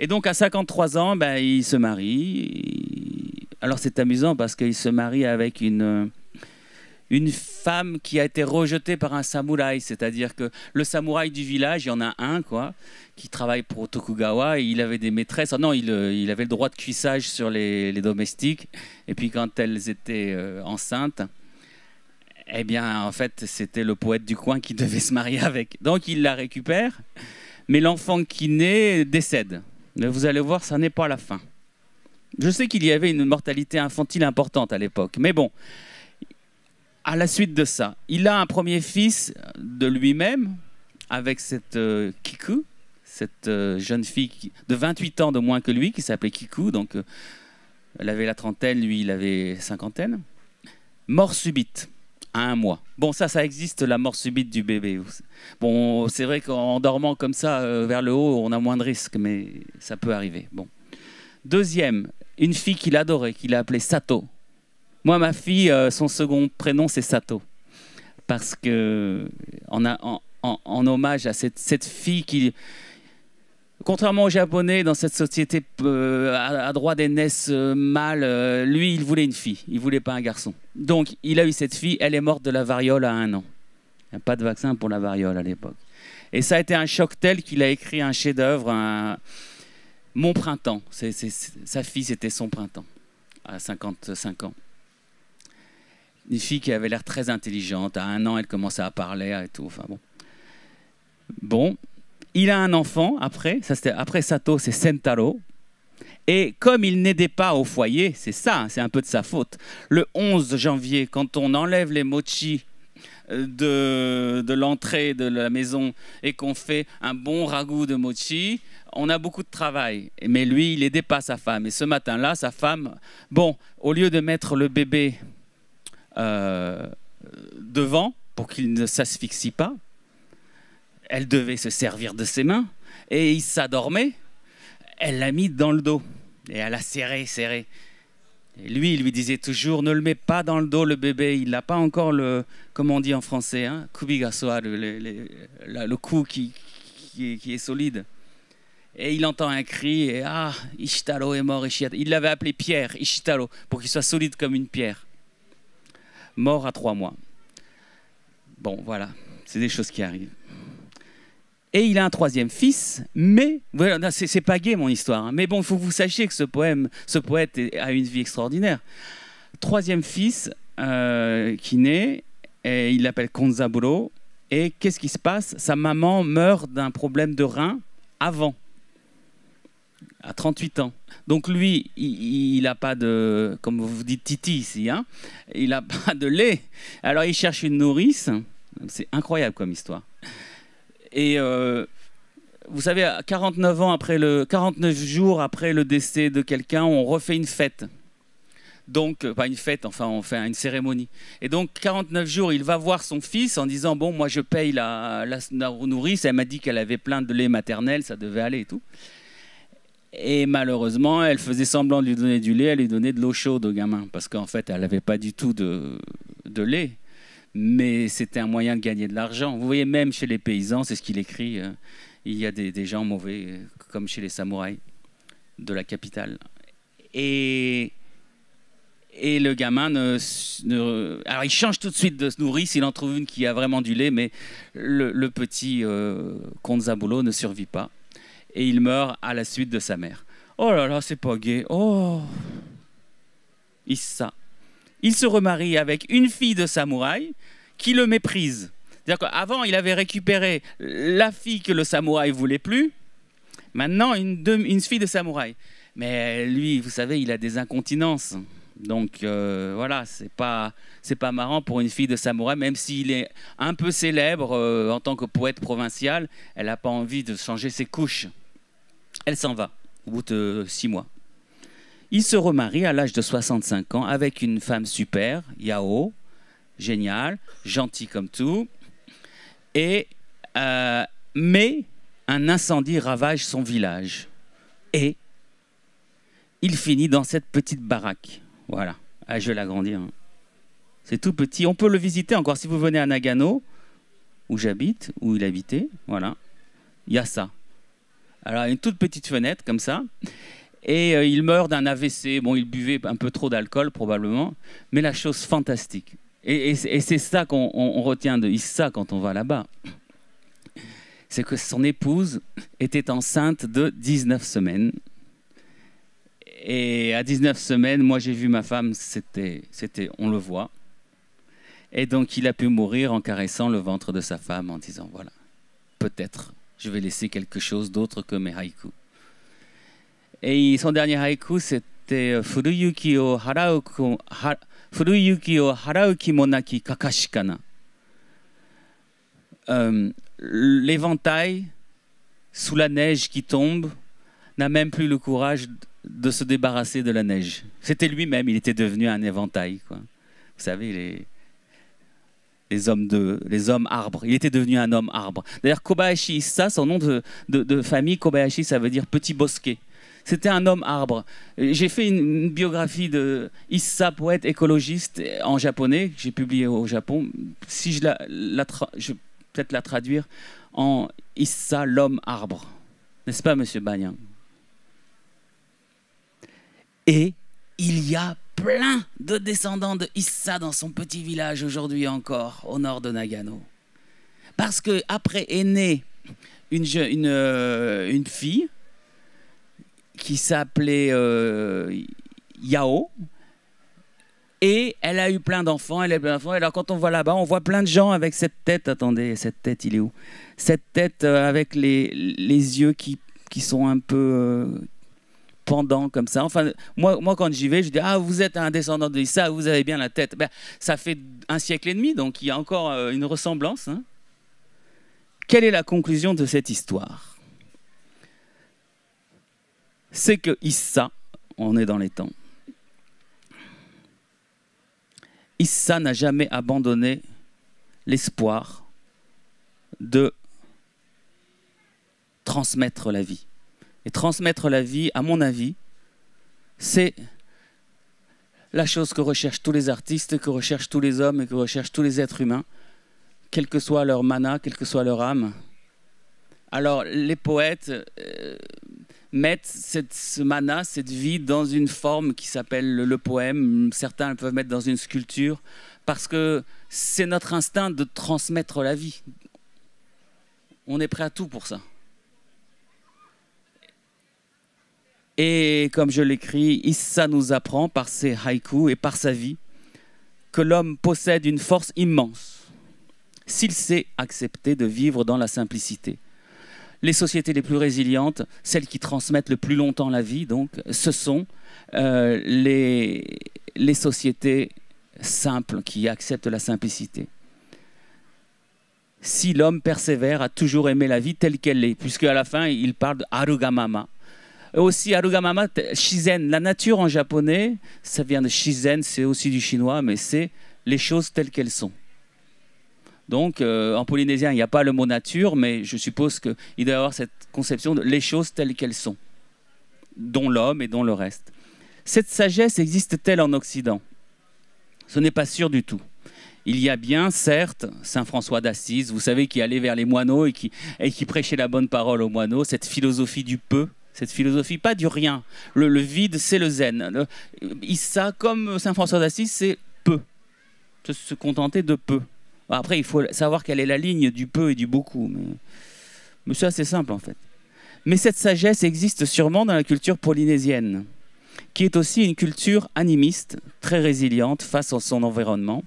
Et donc à 53 ans, ben, il se marie. Alors c'est amusant parce qu'il se marie avec une euh, une femme qui a été rejetée par un samouraï. C'est-à-dire que le samouraï du village, il y en a un, quoi, qui travaille pour Tokugawa, il avait des maîtresses. Ah non, euh, il, avait le droit de cuissage sur les, domestiques. Et puis quand elles étaient euh, enceintes, eh bien, en fait, c'était le poète du coin qui devait se marier avec. Donc il la récupère, mais l'enfant qui naît décède. Mais vous allez voir, ça n'est pas la fin. Je sais qu'il y avait une mortalité infantile importante à l'époque, mais bon, à la suite de ça, il a un premier fils de lui-même avec cette euh, Kiku, cette euh, jeune fille de 28 ans de moins que lui, qui s'appelait Kiku. Donc, euh, elle avait la trentaine, lui, il avait cinquantaine. Mort subite, à un mois. Bon, ça, ça existe, la mort subite du bébé. Bon, c'est vrai qu'en dormant comme ça vers le haut, on a moins de risques, mais ça peut arriver. Bon. Deuxième, une fille qu'il adorait, qu'il a appelée Sato. Moi, ma fille, euh, son second prénom, c'est Sato. Parce que, en, en, en, hommage à cette, cette, fille qui, contrairement aux Japonais, dans cette société euh, à, droit des euh, mâles, euh, lui, il voulait une fille. Il voulait pas un garçon. Donc, il a eu cette fille. Elle est morte de la variole à un an. Il n'y a pas de vaccin pour la variole à l'époque. Et ça a été un choc tel qu'il a écrit un chef-d'œuvre, Mon printemps. sa fille, c'était son printemps, à 55 ans une fille qui avait l'air très intelligente. À un an, elle commençait à parler et tout. Enfin bon. Bon, il a un enfant après. Ça c'était après Sato, c'est Sentaro. Et comme il n'aidait pas au foyer, c'est ça, hein, c'est un peu de sa faute. Le 11 janvier, quand on enlève les mochi euh, de, de l'entrée de la maison et qu'on fait un bon ragoût de mochi, on a beaucoup de travail. Mais lui, il n'aidait pas sa femme. Et ce matin-là, sa femme, bon, au lieu de mettre le bébé euh, devant pour qu'il ne s'asphyxie pas. Elle devait se servir de ses mains et il s'adormait. Elle l'a mis dans le dos et elle a serré, serré. lui, il lui disait toujours ne le mets pas dans le dos, le bébé. Il n'a pas encore le, comme on dit en français, hein, le, cou qui, est solide. Et il entend un cri et ah, Ishtaro est mort, Il l'avait appelé Pierre, Ishitalo, pour qu'il soit solide comme une pierre mort à trois mois. Bon, voilà, c'est des choses qui arrivent. Et il a un troisième fils, mais voilà, c'est pas gay mon histoire. Hein. mais bon, il faut que vous sachiez que ce poème, ce poète a une vie extraordinaire. Troisième fils euh, qui naît, et il l'appelle Konzaburo. Et qu'est-ce qui se passe Sa maman meurt d'un problème de rein avant à 38 ans. Donc lui, il n'a pas de, comme vous dites Titi ici, hein, il n'a pas de lait. Alors il cherche une nourrice. C'est incroyable comme histoire. Et euh, vous savez, 49 ans après le, 49 jours après le décès de quelqu'un, on refait une fête. Donc, euh, pas une fête, enfin, on fait une cérémonie. Et donc, 49 jours, il va voir son fils en disant Bon, moi, je paye la nourrice. Elle m'a dit qu'elle avait plein de lait maternel, ça devait aller et tout. Et malheureusement, elle faisait semblant de lui donner du lait, elle lui donnait de l'eau chaude au gamin, parce qu'en fait, elle n'avait pas du tout de, de lait. Mais c'était un moyen de gagner de l'argent. Vous voyez, même chez les paysans, c'est ce qu'il écrit, euh, il y a des, des, gens mauvais, euh, comme chez les samouraïs de la capitale. Et, et le gamin, ne, alors il change tout de suite de nourrice, il en trouve une qui a vraiment du lait, mais le, petit euh, ne survit pas et il meurt à la suite de sa mère. Oh là là, c'est pas gay. Oh Issa. Il se remarie avec une fille de samouraï qui le méprise. cest à il avait récupéré la fille que le samouraï voulait plus. Maintenant, une, fille de samouraï. Mais lui, vous savez, il a des incontinences. Donc euh, voilà, c'est pas c'est pas marrant pour une fille de samouraï, même s'il est un peu célèbre euh, en tant que poète provincial, elle n'a pas envie de changer ses couches. Elle s'en va au bout de six mois. Il se remarie à l'âge de 65 ans avec une femme super, Yao, géniale, gentille comme tout. Et, euh, mais un incendie ravage son village. Et il finit dans cette petite baraque. Voilà, ah, je vais l'agrandir. Hein. C'est tout petit. On peut le visiter encore si vous venez à Nagano, où j'habite, où il habitait. Voilà, il y a ça. Alors, une toute petite fenêtre, comme ça. Et euh, il meurt d'un AVC. Bon, il buvait un peu trop d'alcool, probablement. Mais la chose fantastique, et, c'est ça qu'on retient de Issa quand on va là-bas, c'est que son épouse était enceinte de 19 semaines. Et à 19 semaines, moi j'ai vu ma femme, c'était, c'était, on le voit. Et donc il a pu mourir en caressant le ventre de sa femme en disant, voilà, peut-être je vais laisser quelque chose d'autre que mes haïkus. Et son dernier haïku, c'était euh, Furuyuki o Harauki Monaki kakashikana. Euh, l'éventail, sous la neige qui tombe, n'a même plus le courage de se débarrasser de la neige. C'était lui-même, il était devenu un éventail. Quoi. Vous savez, les, les hommes, de, les hommes arbres. Il était devenu un homme arbre. D'ailleurs, Kobayashi Issa, son nom de, famille, Kobayashi, ça veut dire petit bosquet. C'était un homme arbre. J'ai fait une, biographie de Issa, poète écologiste en japonais, que j'ai publié au Japon. Si je la, je vais peut-être la traduire en Issa, l'homme arbre. N'est-ce pas, monsieur Bagnan Et il y a plein de descendants de Issa dans son petit village aujourd'hui encore, au nord de Nagano. Parce que après est née une, une, euh, une fille qui s'appelait euh, Yao. Et elle a eu plein d'enfants, elle a plein Alors quand on voit là-bas, on voit plein de gens avec cette tête. Attendez, cette tête, il est où Cette tête euh, avec les, yeux qui, sont un peu pendant comme ça. Enfin, moi, moi quand j'y vais, je dis Ah, vous êtes un descendant de Issa, vous avez bien la tête. Ben, ça fait un siècle et demi, donc il y a encore euh, une ressemblance. Hein. Quelle est la conclusion de cette histoire C'est que Issa, on est dans les temps, Issa n'a jamais abandonné l'espoir de transmettre la vie et transmettre la vie, à mon avis, c'est la chose que recherchent tous les artistes, que recherchent tous les hommes et que recherchent tous les êtres humains, quel que soit leur mana, quelle que soit leur âme. Alors les poètes euh, mettent ce mana, cette vie, dans une forme qui s'appelle le, poème. Certains peuvent mettre dans une sculpture, parce que c'est notre instinct de transmettre la vie. On est prêt à tout pour ça. Et comme je l'écris, Issa nous apprend par ses haïkus et par sa vie que l'homme possède une force immense s'il sait accepter de vivre dans la simplicité. Les sociétés les plus résilientes, celles qui transmettent le plus longtemps la vie, donc, ce sont euh, les, sociétés simples qui acceptent la simplicité si l'homme persévère à toujours aimer la vie telle qu'elle est, puisque à la fin, il parle de Arugamama, aussi, Arugamama, Shizen, la nature en japonais, ça vient de Shizen, c'est aussi du chinois, mais c'est les choses telles qu'elles sont. Donc, euh, en polynésien, il n'y a pas le mot nature, mais je suppose qu'il doit y avoir cette conception de les choses telles qu'elles sont, dont l'homme et dont le reste. Cette sagesse existe-t-elle en Occident Ce n'est pas sûr du tout. Il y a bien, certes, Saint François d'Assise, vous savez, qui allait vers les moineaux et qui prêchait la bonne parole aux moineaux, cette philosophie du peu, cette philosophie, pas du rien. Le, vide, c'est le zen. Le, Issa, comme Saint François d'Assise, c'est peu. se contenter de peu. Après, il faut savoir quelle est la ligne du peu et du beaucoup. Mais, mais c'est assez simple, en fait. Mais cette sagesse existe sûrement dans la culture polynésienne, qui est aussi une culture animiste, très résiliente face à son environnement,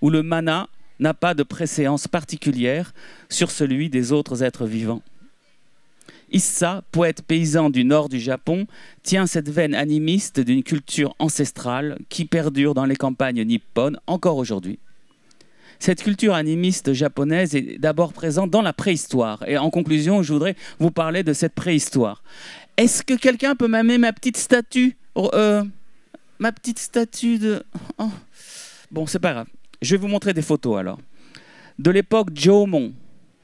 où le mana n'a pas de préséance particulière sur celui des autres êtres vivants. Issa, poète paysan du nord du Japon, tient cette veine animiste d'une culture ancestrale qui perdure dans les campagnes nippones encore aujourd'hui. Cette culture animiste japonaise est d'abord présente dans la préhistoire. Et en conclusion, je voudrais vous parler de cette préhistoire. Est-ce que quelqu'un peut m'amener ma petite statue oh, euh, Ma petite statue de... Oh. Bon, c'est pas grave. Je vais vous montrer des photos alors. De l'époque Jomon,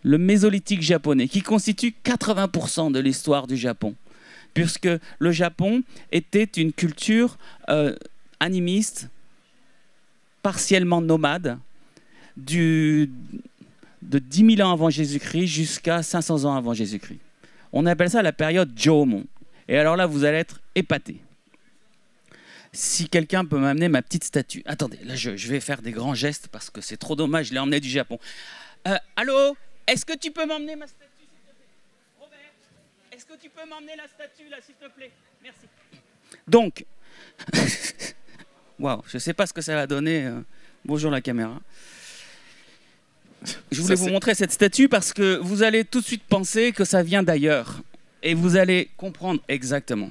le Mésolithique japonais, qui constitue 80% de l'histoire du Japon, puisque le Japon était une culture euh, animiste, partiellement nomade, de 10 000 ans avant Jésus-Christ jusqu'à 500 ans avant Jésus-Christ. On appelle ça la période Jomon. Et alors là, vous allez être épaté. Si quelqu'un peut m'amener ma petite statue. Attendez, là, je, vais faire des grands gestes parce que c'est trop dommage, je l'ai emmenée du Japon. Euh, allô est-ce que tu peux m'emmener ma statue, s'il te plaît Robert, est-ce que tu peux m'emmener la statue, là, s'il te plaît Merci. Donc, waouh, je ne sais pas ce que ça va donner. Euh, bonjour la caméra. Je voulais vous montrer cette statue parce que vous allez tout de suite penser que ça vient d'ailleurs. Et vous allez comprendre exactement.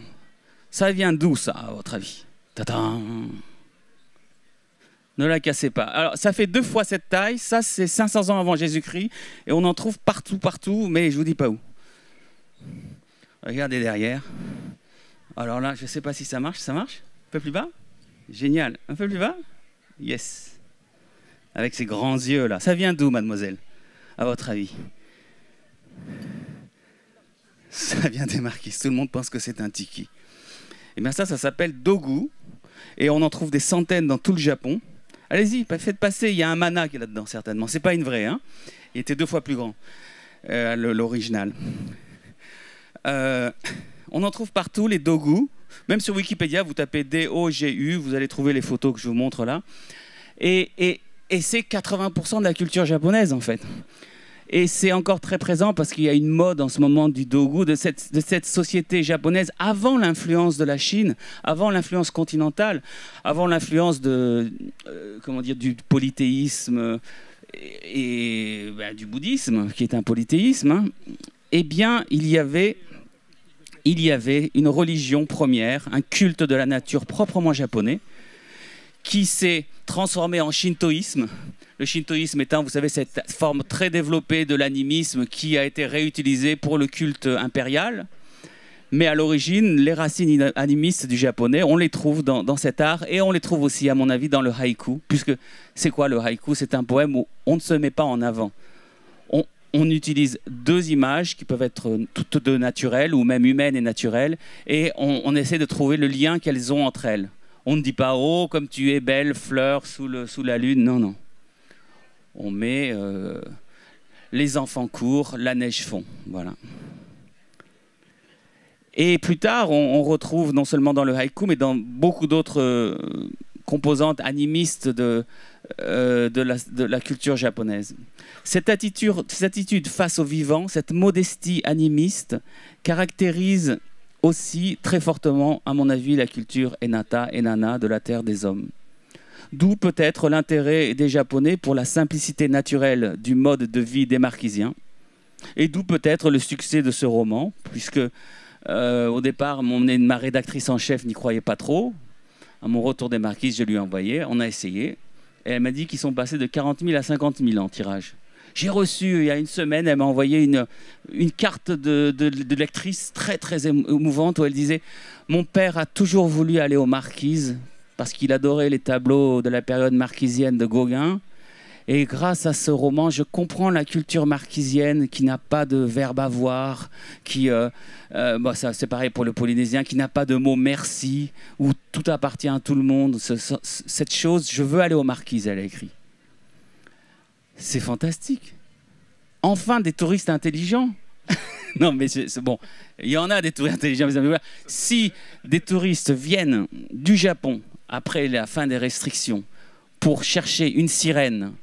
Ça vient d'où ça, à votre avis Tadam ne la cassez pas. Alors, ça fait deux fois cette taille. Ça, c'est 500 ans avant Jésus-Christ. Et on en trouve partout, partout, mais je vous dis pas où. Regardez derrière. Alors là, je ne sais pas si ça marche. Ça marche Un peu plus bas Génial. Un peu plus bas Yes. Avec ces grands yeux là. Ça vient d'où, mademoiselle À votre avis Ça vient des marquises. Tout le monde pense que c'est un tiki. Et eh bien ça, ça s'appelle Dogu. Et on en trouve des centaines dans tout le Japon. Allez-y, faites passer. Il y a un mana qui est là-dedans, certainement. C'est pas une vraie. Hein. Il était deux fois plus grand, euh, l'original. Euh, on en trouve partout, les dogus. Même sur Wikipédia, vous tapez D-O-G-U, vous allez trouver les photos que je vous montre là. et c'est 80% de la culture japonaise, en fait. Et c'est encore très présent parce qu'il y a une mode en ce moment du dogu, de cette, de cette société japonaise avant l'influence de la Chine, avant l'influence continentale, avant l'influence de, euh, comment dire, du polythéisme et, ben, du bouddhisme, qui est un polythéisme. Hein. Eh bien, il y avait il y avait une religion première, un culte de la nature proprement japonais, qui s'est transformé en shintoïsme, le shintoïsme étant, vous savez, cette forme très développée de l'animisme qui a été réutilisée pour le culte impérial. Mais à l'origine, les racines animistes du japonais, on les trouve dans, cet art et on les trouve aussi, à mon avis, dans le haïku. Puisque c'est quoi le haïku C'est un poème où on ne se met pas en avant. On, utilise deux images qui peuvent être euh, toutes deux naturelles ou même humaines et naturelles et on, essaie de trouver le lien qu'elles ont entre elles. On ne dit pas oh comme tu es belle fleur sous, le, sous la lune, non non on met euh, les enfants courent, la neige fond. Voilà. Et plus tard, on, retrouve non seulement dans le haïku, mais dans beaucoup d'autres euh, composantes animistes euh, de, la, culture japonaise. Cette attitude, attitude face au vivant, cette modestie animiste, caractérise aussi très fortement, à mon avis, la culture Enata, Enana de la terre des hommes d'où peut-être l'intérêt des Japonais pour la simplicité naturelle du mode de vie des Marquisiens, et d'où peut-être le succès de ce roman, puisque euh, au départ, mon, ma rédactrice en chef n'y croyait pas trop. À mon retour des Marquises, je lui ai envoyé, on a essayé, et elle m'a dit qu'ils sont passés de 40 000 à 50 000 en tirage. J'ai reçu il y a une semaine, elle m'a envoyé une, une carte de, de, de, lectrice très très émouvante où elle disait Mon père a toujours voulu aller aux marquises parce qu'il adorait les tableaux de la période marquisienne de Gauguin. Et grâce à ce roman, je comprends la culture marquisienne qui n'a pas de verbe avoir, qui, euh, euh, c'est pareil pour le polynésien, qui n'a pas de mot merci, où tout appartient à tout le monde. cette chose, je veux aller aux marquises, elle a écrit. C'est fantastique. Enfin, des touristes intelligents. non, mais c'est bon, il y en a des touristes intelligents. Mais si des touristes viennent du Japon, après la fin des restrictions, pour chercher une sirène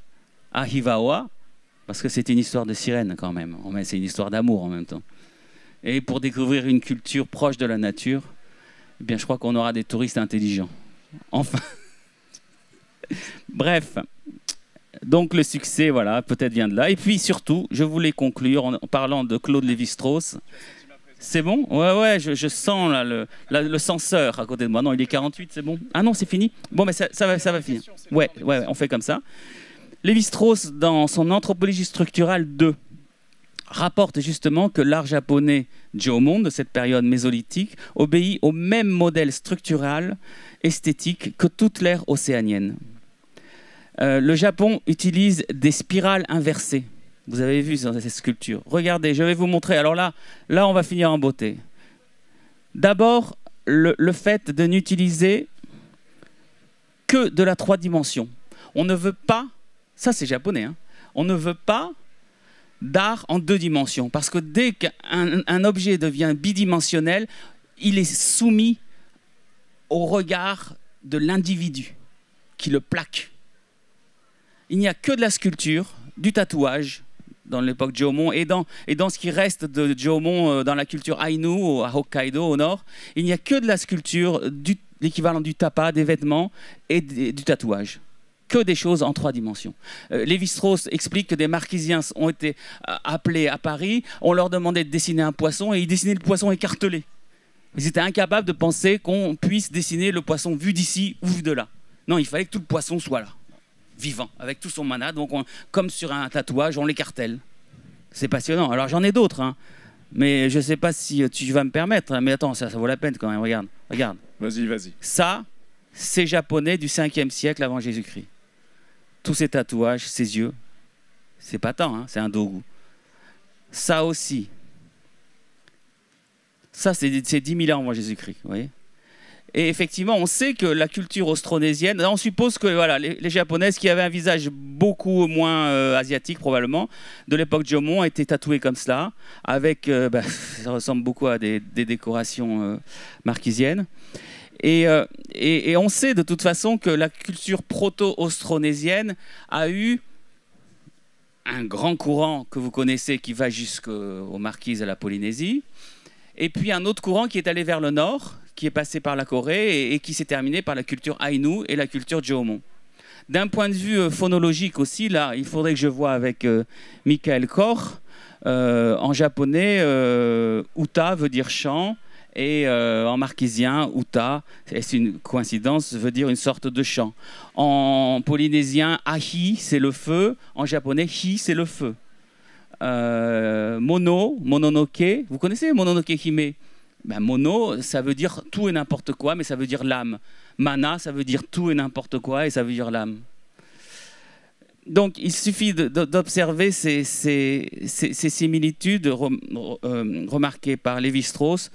à Hivawa, parce que c'est une histoire de sirène quand même, c'est une histoire d'amour en même temps, et pour découvrir une culture proche de la nature, eh bien, je crois qu'on aura des touristes intelligents. Enfin. Bref. Donc le succès, voilà, peut-être vient de là. Et puis surtout, je voulais conclure en parlant de Claude Lévi-Strauss, c'est bon Ouais, ouais, je, sens le, censeur à côté de moi. Non, il est 48, c'est bon Ah non, c'est fini Bon, mais ça, va, ça finir. Ouais, ouais, on fait comme ça. Lévi-Strauss, dans son Anthropologie structurale 2, rapporte justement que l'art japonais Jomon de cette période mésolithique obéit au même modèle structural esthétique que toute l'ère océanienne. Euh, le Japon utilise des spirales inversées vous avez vu ces sculptures. Regardez, je vais vous montrer. Alors là, là on va finir en beauté. D'abord, le, fait de n'utiliser que de la trois dimensions. On ne veut pas, ça c'est japonais, hein. on ne veut pas d'art en deux dimensions. Parce que dès qu'un objet devient bidimensionnel, il est soumis au regard de l'individu qui le plaque. Il n'y a que de la sculpture, du tatouage, dans l'époque Jomon et dans, et dans ce qui reste de Jomon euh, dans la culture Ainu, à Hokkaido, au nord, il n'y a que de la sculpture, l'équivalent du tapa, des vêtements et du tatouage que des choses en trois dimensions. Euh, Lévi-Strauss explique que des marquisiens ont été euh, appelés à Paris, on leur demandait de dessiner un poisson et ils dessinaient le poisson écartelé. Ils étaient incapables de penser qu'on puisse dessiner le poisson vu d'ici ou vu de là. Non, il fallait que tout le poisson soit là vivant, avec tout son mana. Donc, comme sur un tatouage, on l'écartèle. C'est passionnant. Alors, j'en ai d'autres, hein. mais je ne sais pas si euh, tu vas me permettre. Hein. Mais attends, ça, ça vaut la peine quand même. Regarde, regarde. Vas-y, vas-y. Ça, c'est japonais du 5e siècle avant Jésus-Christ. Tous ces tatouages, ses yeux, c'est pas tant, hein. c'est un dogu. Ça aussi. Ça, c'est 10 000 ans avant Jésus-Christ, vous voyez et effectivement, on sait que la culture austronésienne, on suppose que voilà, les, Japonaises qui avaient un visage beaucoup moins euh, asiatique probablement, de l'époque Jomon, étaient tatouées comme cela, avec, euh, bah, ça ressemble beaucoup à des, décorations euh, marquisiennes. Et, et, on sait de toute façon que la culture proto-austronésienne a eu un grand courant que vous connaissez qui va jusqu'aux marquises à la Polynésie, et puis un autre courant qui est allé vers le nord, qui est passé par la Corée et, qui s'est terminé par la culture Ainu et la culture Jomon. D'un point de vue euh, phonologique aussi, là, il faudrait que je vois avec euh, Michael Koch, euh, en japonais, uta veut dire chant, et en marquisien, uta, c'est une coïncidence, veut dire une sorte de chant. En polynésien, ahi, c'est le feu. En japonais, hi, c'est le feu. mono, mononoke, vous connaissez mononoke hime ben, mono, ça veut dire tout et n'importe quoi, mais ça veut dire l'âme. Mana, ça veut dire tout et n'importe quoi, et ça veut dire l'âme. Donc il suffit d'observer ces, ces, similitudes euh, remarquées par Lévi-Strauss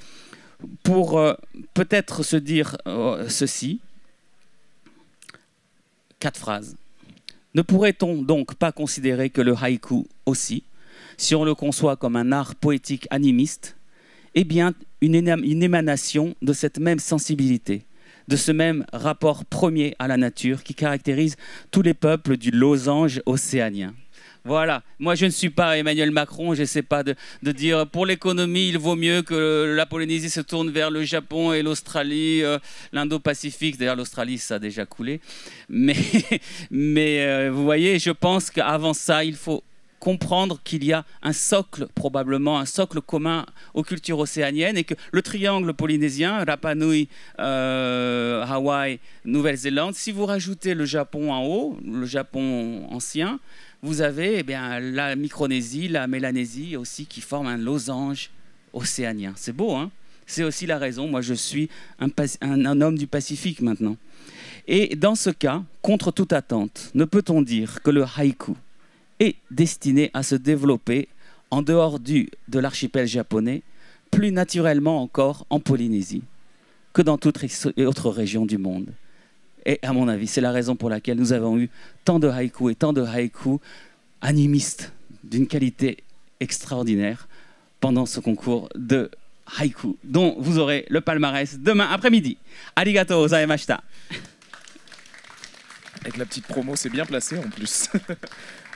pour euh, peut-être se dire euh, ceci. Quatre phrases. Ne pourrait-on donc pas considérer que le haïku aussi, si on le conçoit comme un art poétique animiste, eh bien, une, émanation de cette même sensibilité, de ce même rapport premier à la nature qui caractérise tous les peuples du losange océanien. Voilà, moi je ne suis pas Emmanuel Macron, je sais pas de, dire pour l'économie, il vaut mieux que la Polynésie se tourne vers le Japon et l'Australie, euh, l'Indo-Pacifique. D'ailleurs, l'Australie, ça a déjà coulé. Mais, mais euh, vous voyez, je pense qu'avant ça, il faut comprendre qu'il y a un socle, probablement un socle commun aux cultures océaniennes et que le triangle polynésien, Rapa Nui, euh, Hawaï, Nouvelle-Zélande, si vous rajoutez le Japon en haut, le Japon ancien, vous avez eh bien, la Micronésie, la Mélanésie aussi qui forment un losange océanien. C'est beau, hein C'est aussi la raison, moi je suis un homme du Pacifique maintenant. Et dans ce cas, contre toute attente, ne peut-on dire que le haïku, est destiné à se développer en dehors du, de l'archipel japonais, plus naturellement encore en Polynésie que dans toute autre région du monde. Et à mon avis, c'est la raison pour laquelle nous avons eu tant de haïkus et tant de haïkus animistes d'une qualité extraordinaire pendant ce concours de haïkus, dont vous aurez le palmarès demain après-midi. Arigato gozaimashita. Avec la petite promo, c'est bien placé en plus.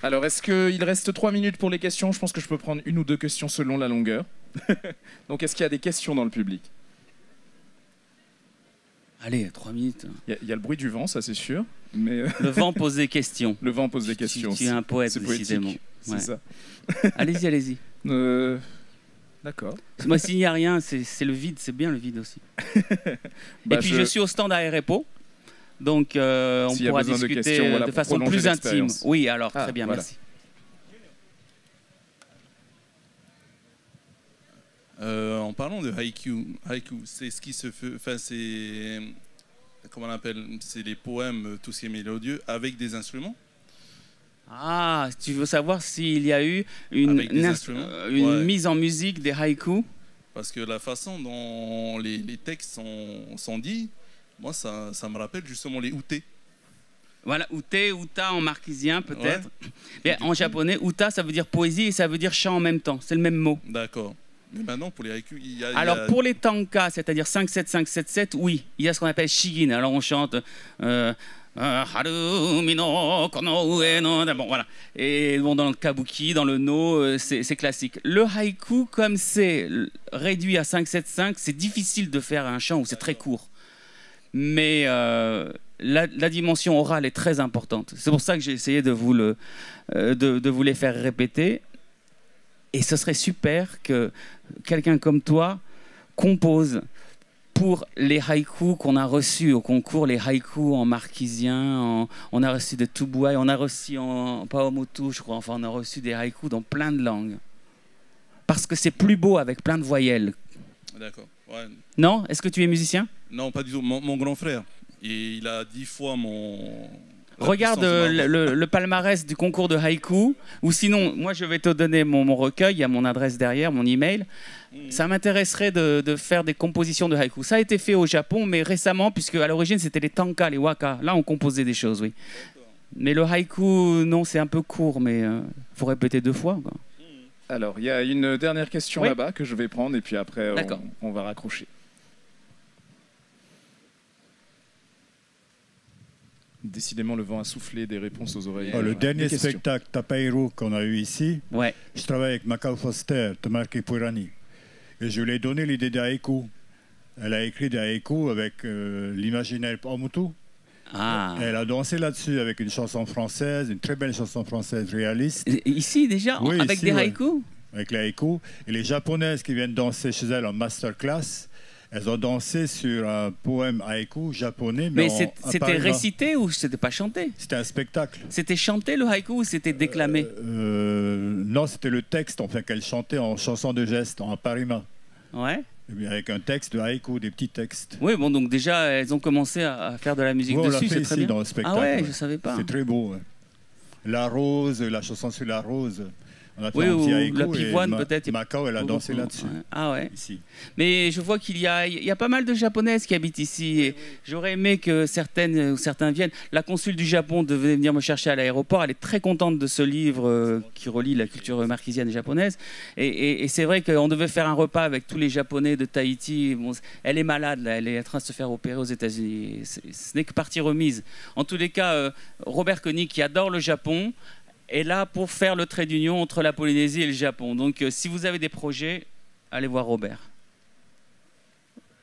Alors, est-ce qu'il reste trois minutes pour les questions Je pense que je peux prendre une ou deux questions selon la longueur. Donc, est-ce qu'il y a des questions dans le public Allez, trois minutes. Il y, a le bruit du vent, ça c'est sûr. Mais... Le vent pose des questions. Le vent pose des questions. Tu, es un poète, décidément. C'est ça. allez-y, allez-y. Euh, d'accord. Moi, s'il n'y a rien, c'est le vide, c'est bien le vide aussi. Bah, Et puis, je... suis au stand à donc, euh, on pourra discuter de, façon plus intime. Oui, alors, très ah, bien, merci. Euh, en parlant de haïku, haïku, c'est ce qui se fait, enfin c'est, comment on appelle, c'est les poèmes, euh, tout ce qui est mélodieux, avec des instruments Ah, tu veux savoir s'il y a eu une, une, mise en musique des haïkus Parce que la façon dont les, textes sont, sont dits, moi, ça, ça me rappelle justement les outés. Voilà, Ute, Uta en marquisien peut-être. en japonais, Uta, ça veut dire poésie et ça veut dire chant en même temps. C'est le même mot. D'accord. Mais maintenant, pour les haïkus, il y a. Alors, pour les tanka, c'est-à-dire 5-7-5-7-7, oui, il y a ce qu'on appelle shigin. Alors, on chante. Euh, euh, bon, voilà. Et dans le kabuki, dans le no, euh, c'est classique. Le haïku, comme c'est réduit à 5-7-5, c'est difficile de faire un chant où c'est très court mais euh, la, dimension orale est très importante. C'est pour ça que j'ai essayé de vous, le, euh, de, vous les faire répéter. Et ce serait super que quelqu'un comme toi compose pour les haïkus qu'on a reçus au concours, les haïkus en marquisien, on a reçu de Tubuai, on a reçu Paomotu, je crois, enfin on a reçu des haïkus dans plein de langues. Parce que c'est plus beau avec plein de voyelles. D'accord. Non Est-ce que tu es musicien Non, pas du tout. Mon, grand frère. Et il a dix fois mon. Regarde euh, le, palmarès du concours de haïku, ou sinon, moi je vais te donner mon, recueil, il y a mon adresse derrière, mon email. Mm. Ça m'intéresserait de, faire des compositions de haïku. Ça a été fait au Japon, mais récemment, puisque à l'origine c'était les tanka, les waka. Là on composait des choses, oui. Mais le haïku, non, c'est un peu court, mais il euh, faut répéter deux fois. Alors, il y a une dernière question là-bas que je vais prendre et puis après, on, va raccrocher. Décidément, le vent a soufflé des réponses aux oreilles. Oh, le dernier spectacle Tapairo qu'on a eu ici, je travaille avec Macau Foster, Tamar Purani. Et je lui ai donné l'idée d'Aeku. Elle a écrit d'Aeku avec euh, l'imaginaire Pamutu. Ah. Elle a dansé là-dessus avec une chanson française, une très belle chanson française réaliste. Ici déjà, avec des haïkus Avec les haïkus. Et les japonaises qui viennent danser chez elles en masterclass, elles ont dansé sur un poème haïku japonais. Mais, c'était récité ou c'était pas chanté C'était un spectacle. C'était chanté le haïku ou c'était déclamé euh, euh, Non, c'était le texte, enfin qu'elle chantait en chanson de geste, en parima. Ouais. Eh avec un texte de écho, des petits textes. Oui, bon, donc déjà, elles ont commencé à faire de la musique dessus, c'est très bien. dans le spectacle. Ah ouais, je je savais pas. C'est très beau. La rose, la chanson sur la rose oui, la pivoine peut-être. Macao, elle a dansé là-dessus. Ah ouais. Mais je vois qu'il y a, il pas mal de japonaises qui habitent ici. Et j'aurais aimé que certaines ou certains viennent. La consul du Japon devait venir me chercher à l'aéroport. Elle est très contente de ce livre euh, qui relie la culture marquisienne et japonaise. Et, c'est vrai qu'on devait faire un repas avec tous les Japonais de Tahiti. elle est malade, là. elle est en train de se faire opérer aux États-Unis. Ce n'est que partie remise. En tous les cas, euh, Robert Koenig, qui adore le Japon, et là pour faire le trait d'union entre la Polynésie et le Japon. Donc euh, si vous avez des projets, allez voir Robert.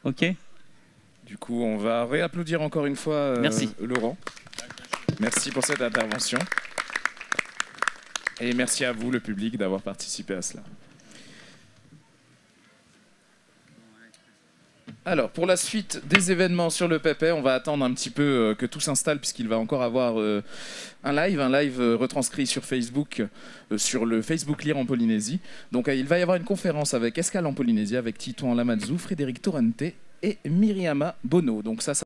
OK Du coup, on va réapplaudir encore une fois euh, Merci. Laurent. Merci pour cette intervention. Et merci à vous, le public, d'avoir participé à cela. Alors, pour la suite des événements sur le Pépé, on va attendre un petit peu euh, que tout s'installe, puisqu'il va encore avoir euh, un live, un live euh, retranscrit sur Facebook, sur le Facebook Lire en Polynésie. Donc, il va y avoir une conférence avec Escale en Polynésie, avec Titouan lamazu, Frédéric Torrente et Miriama Bono. Donc, ça, ça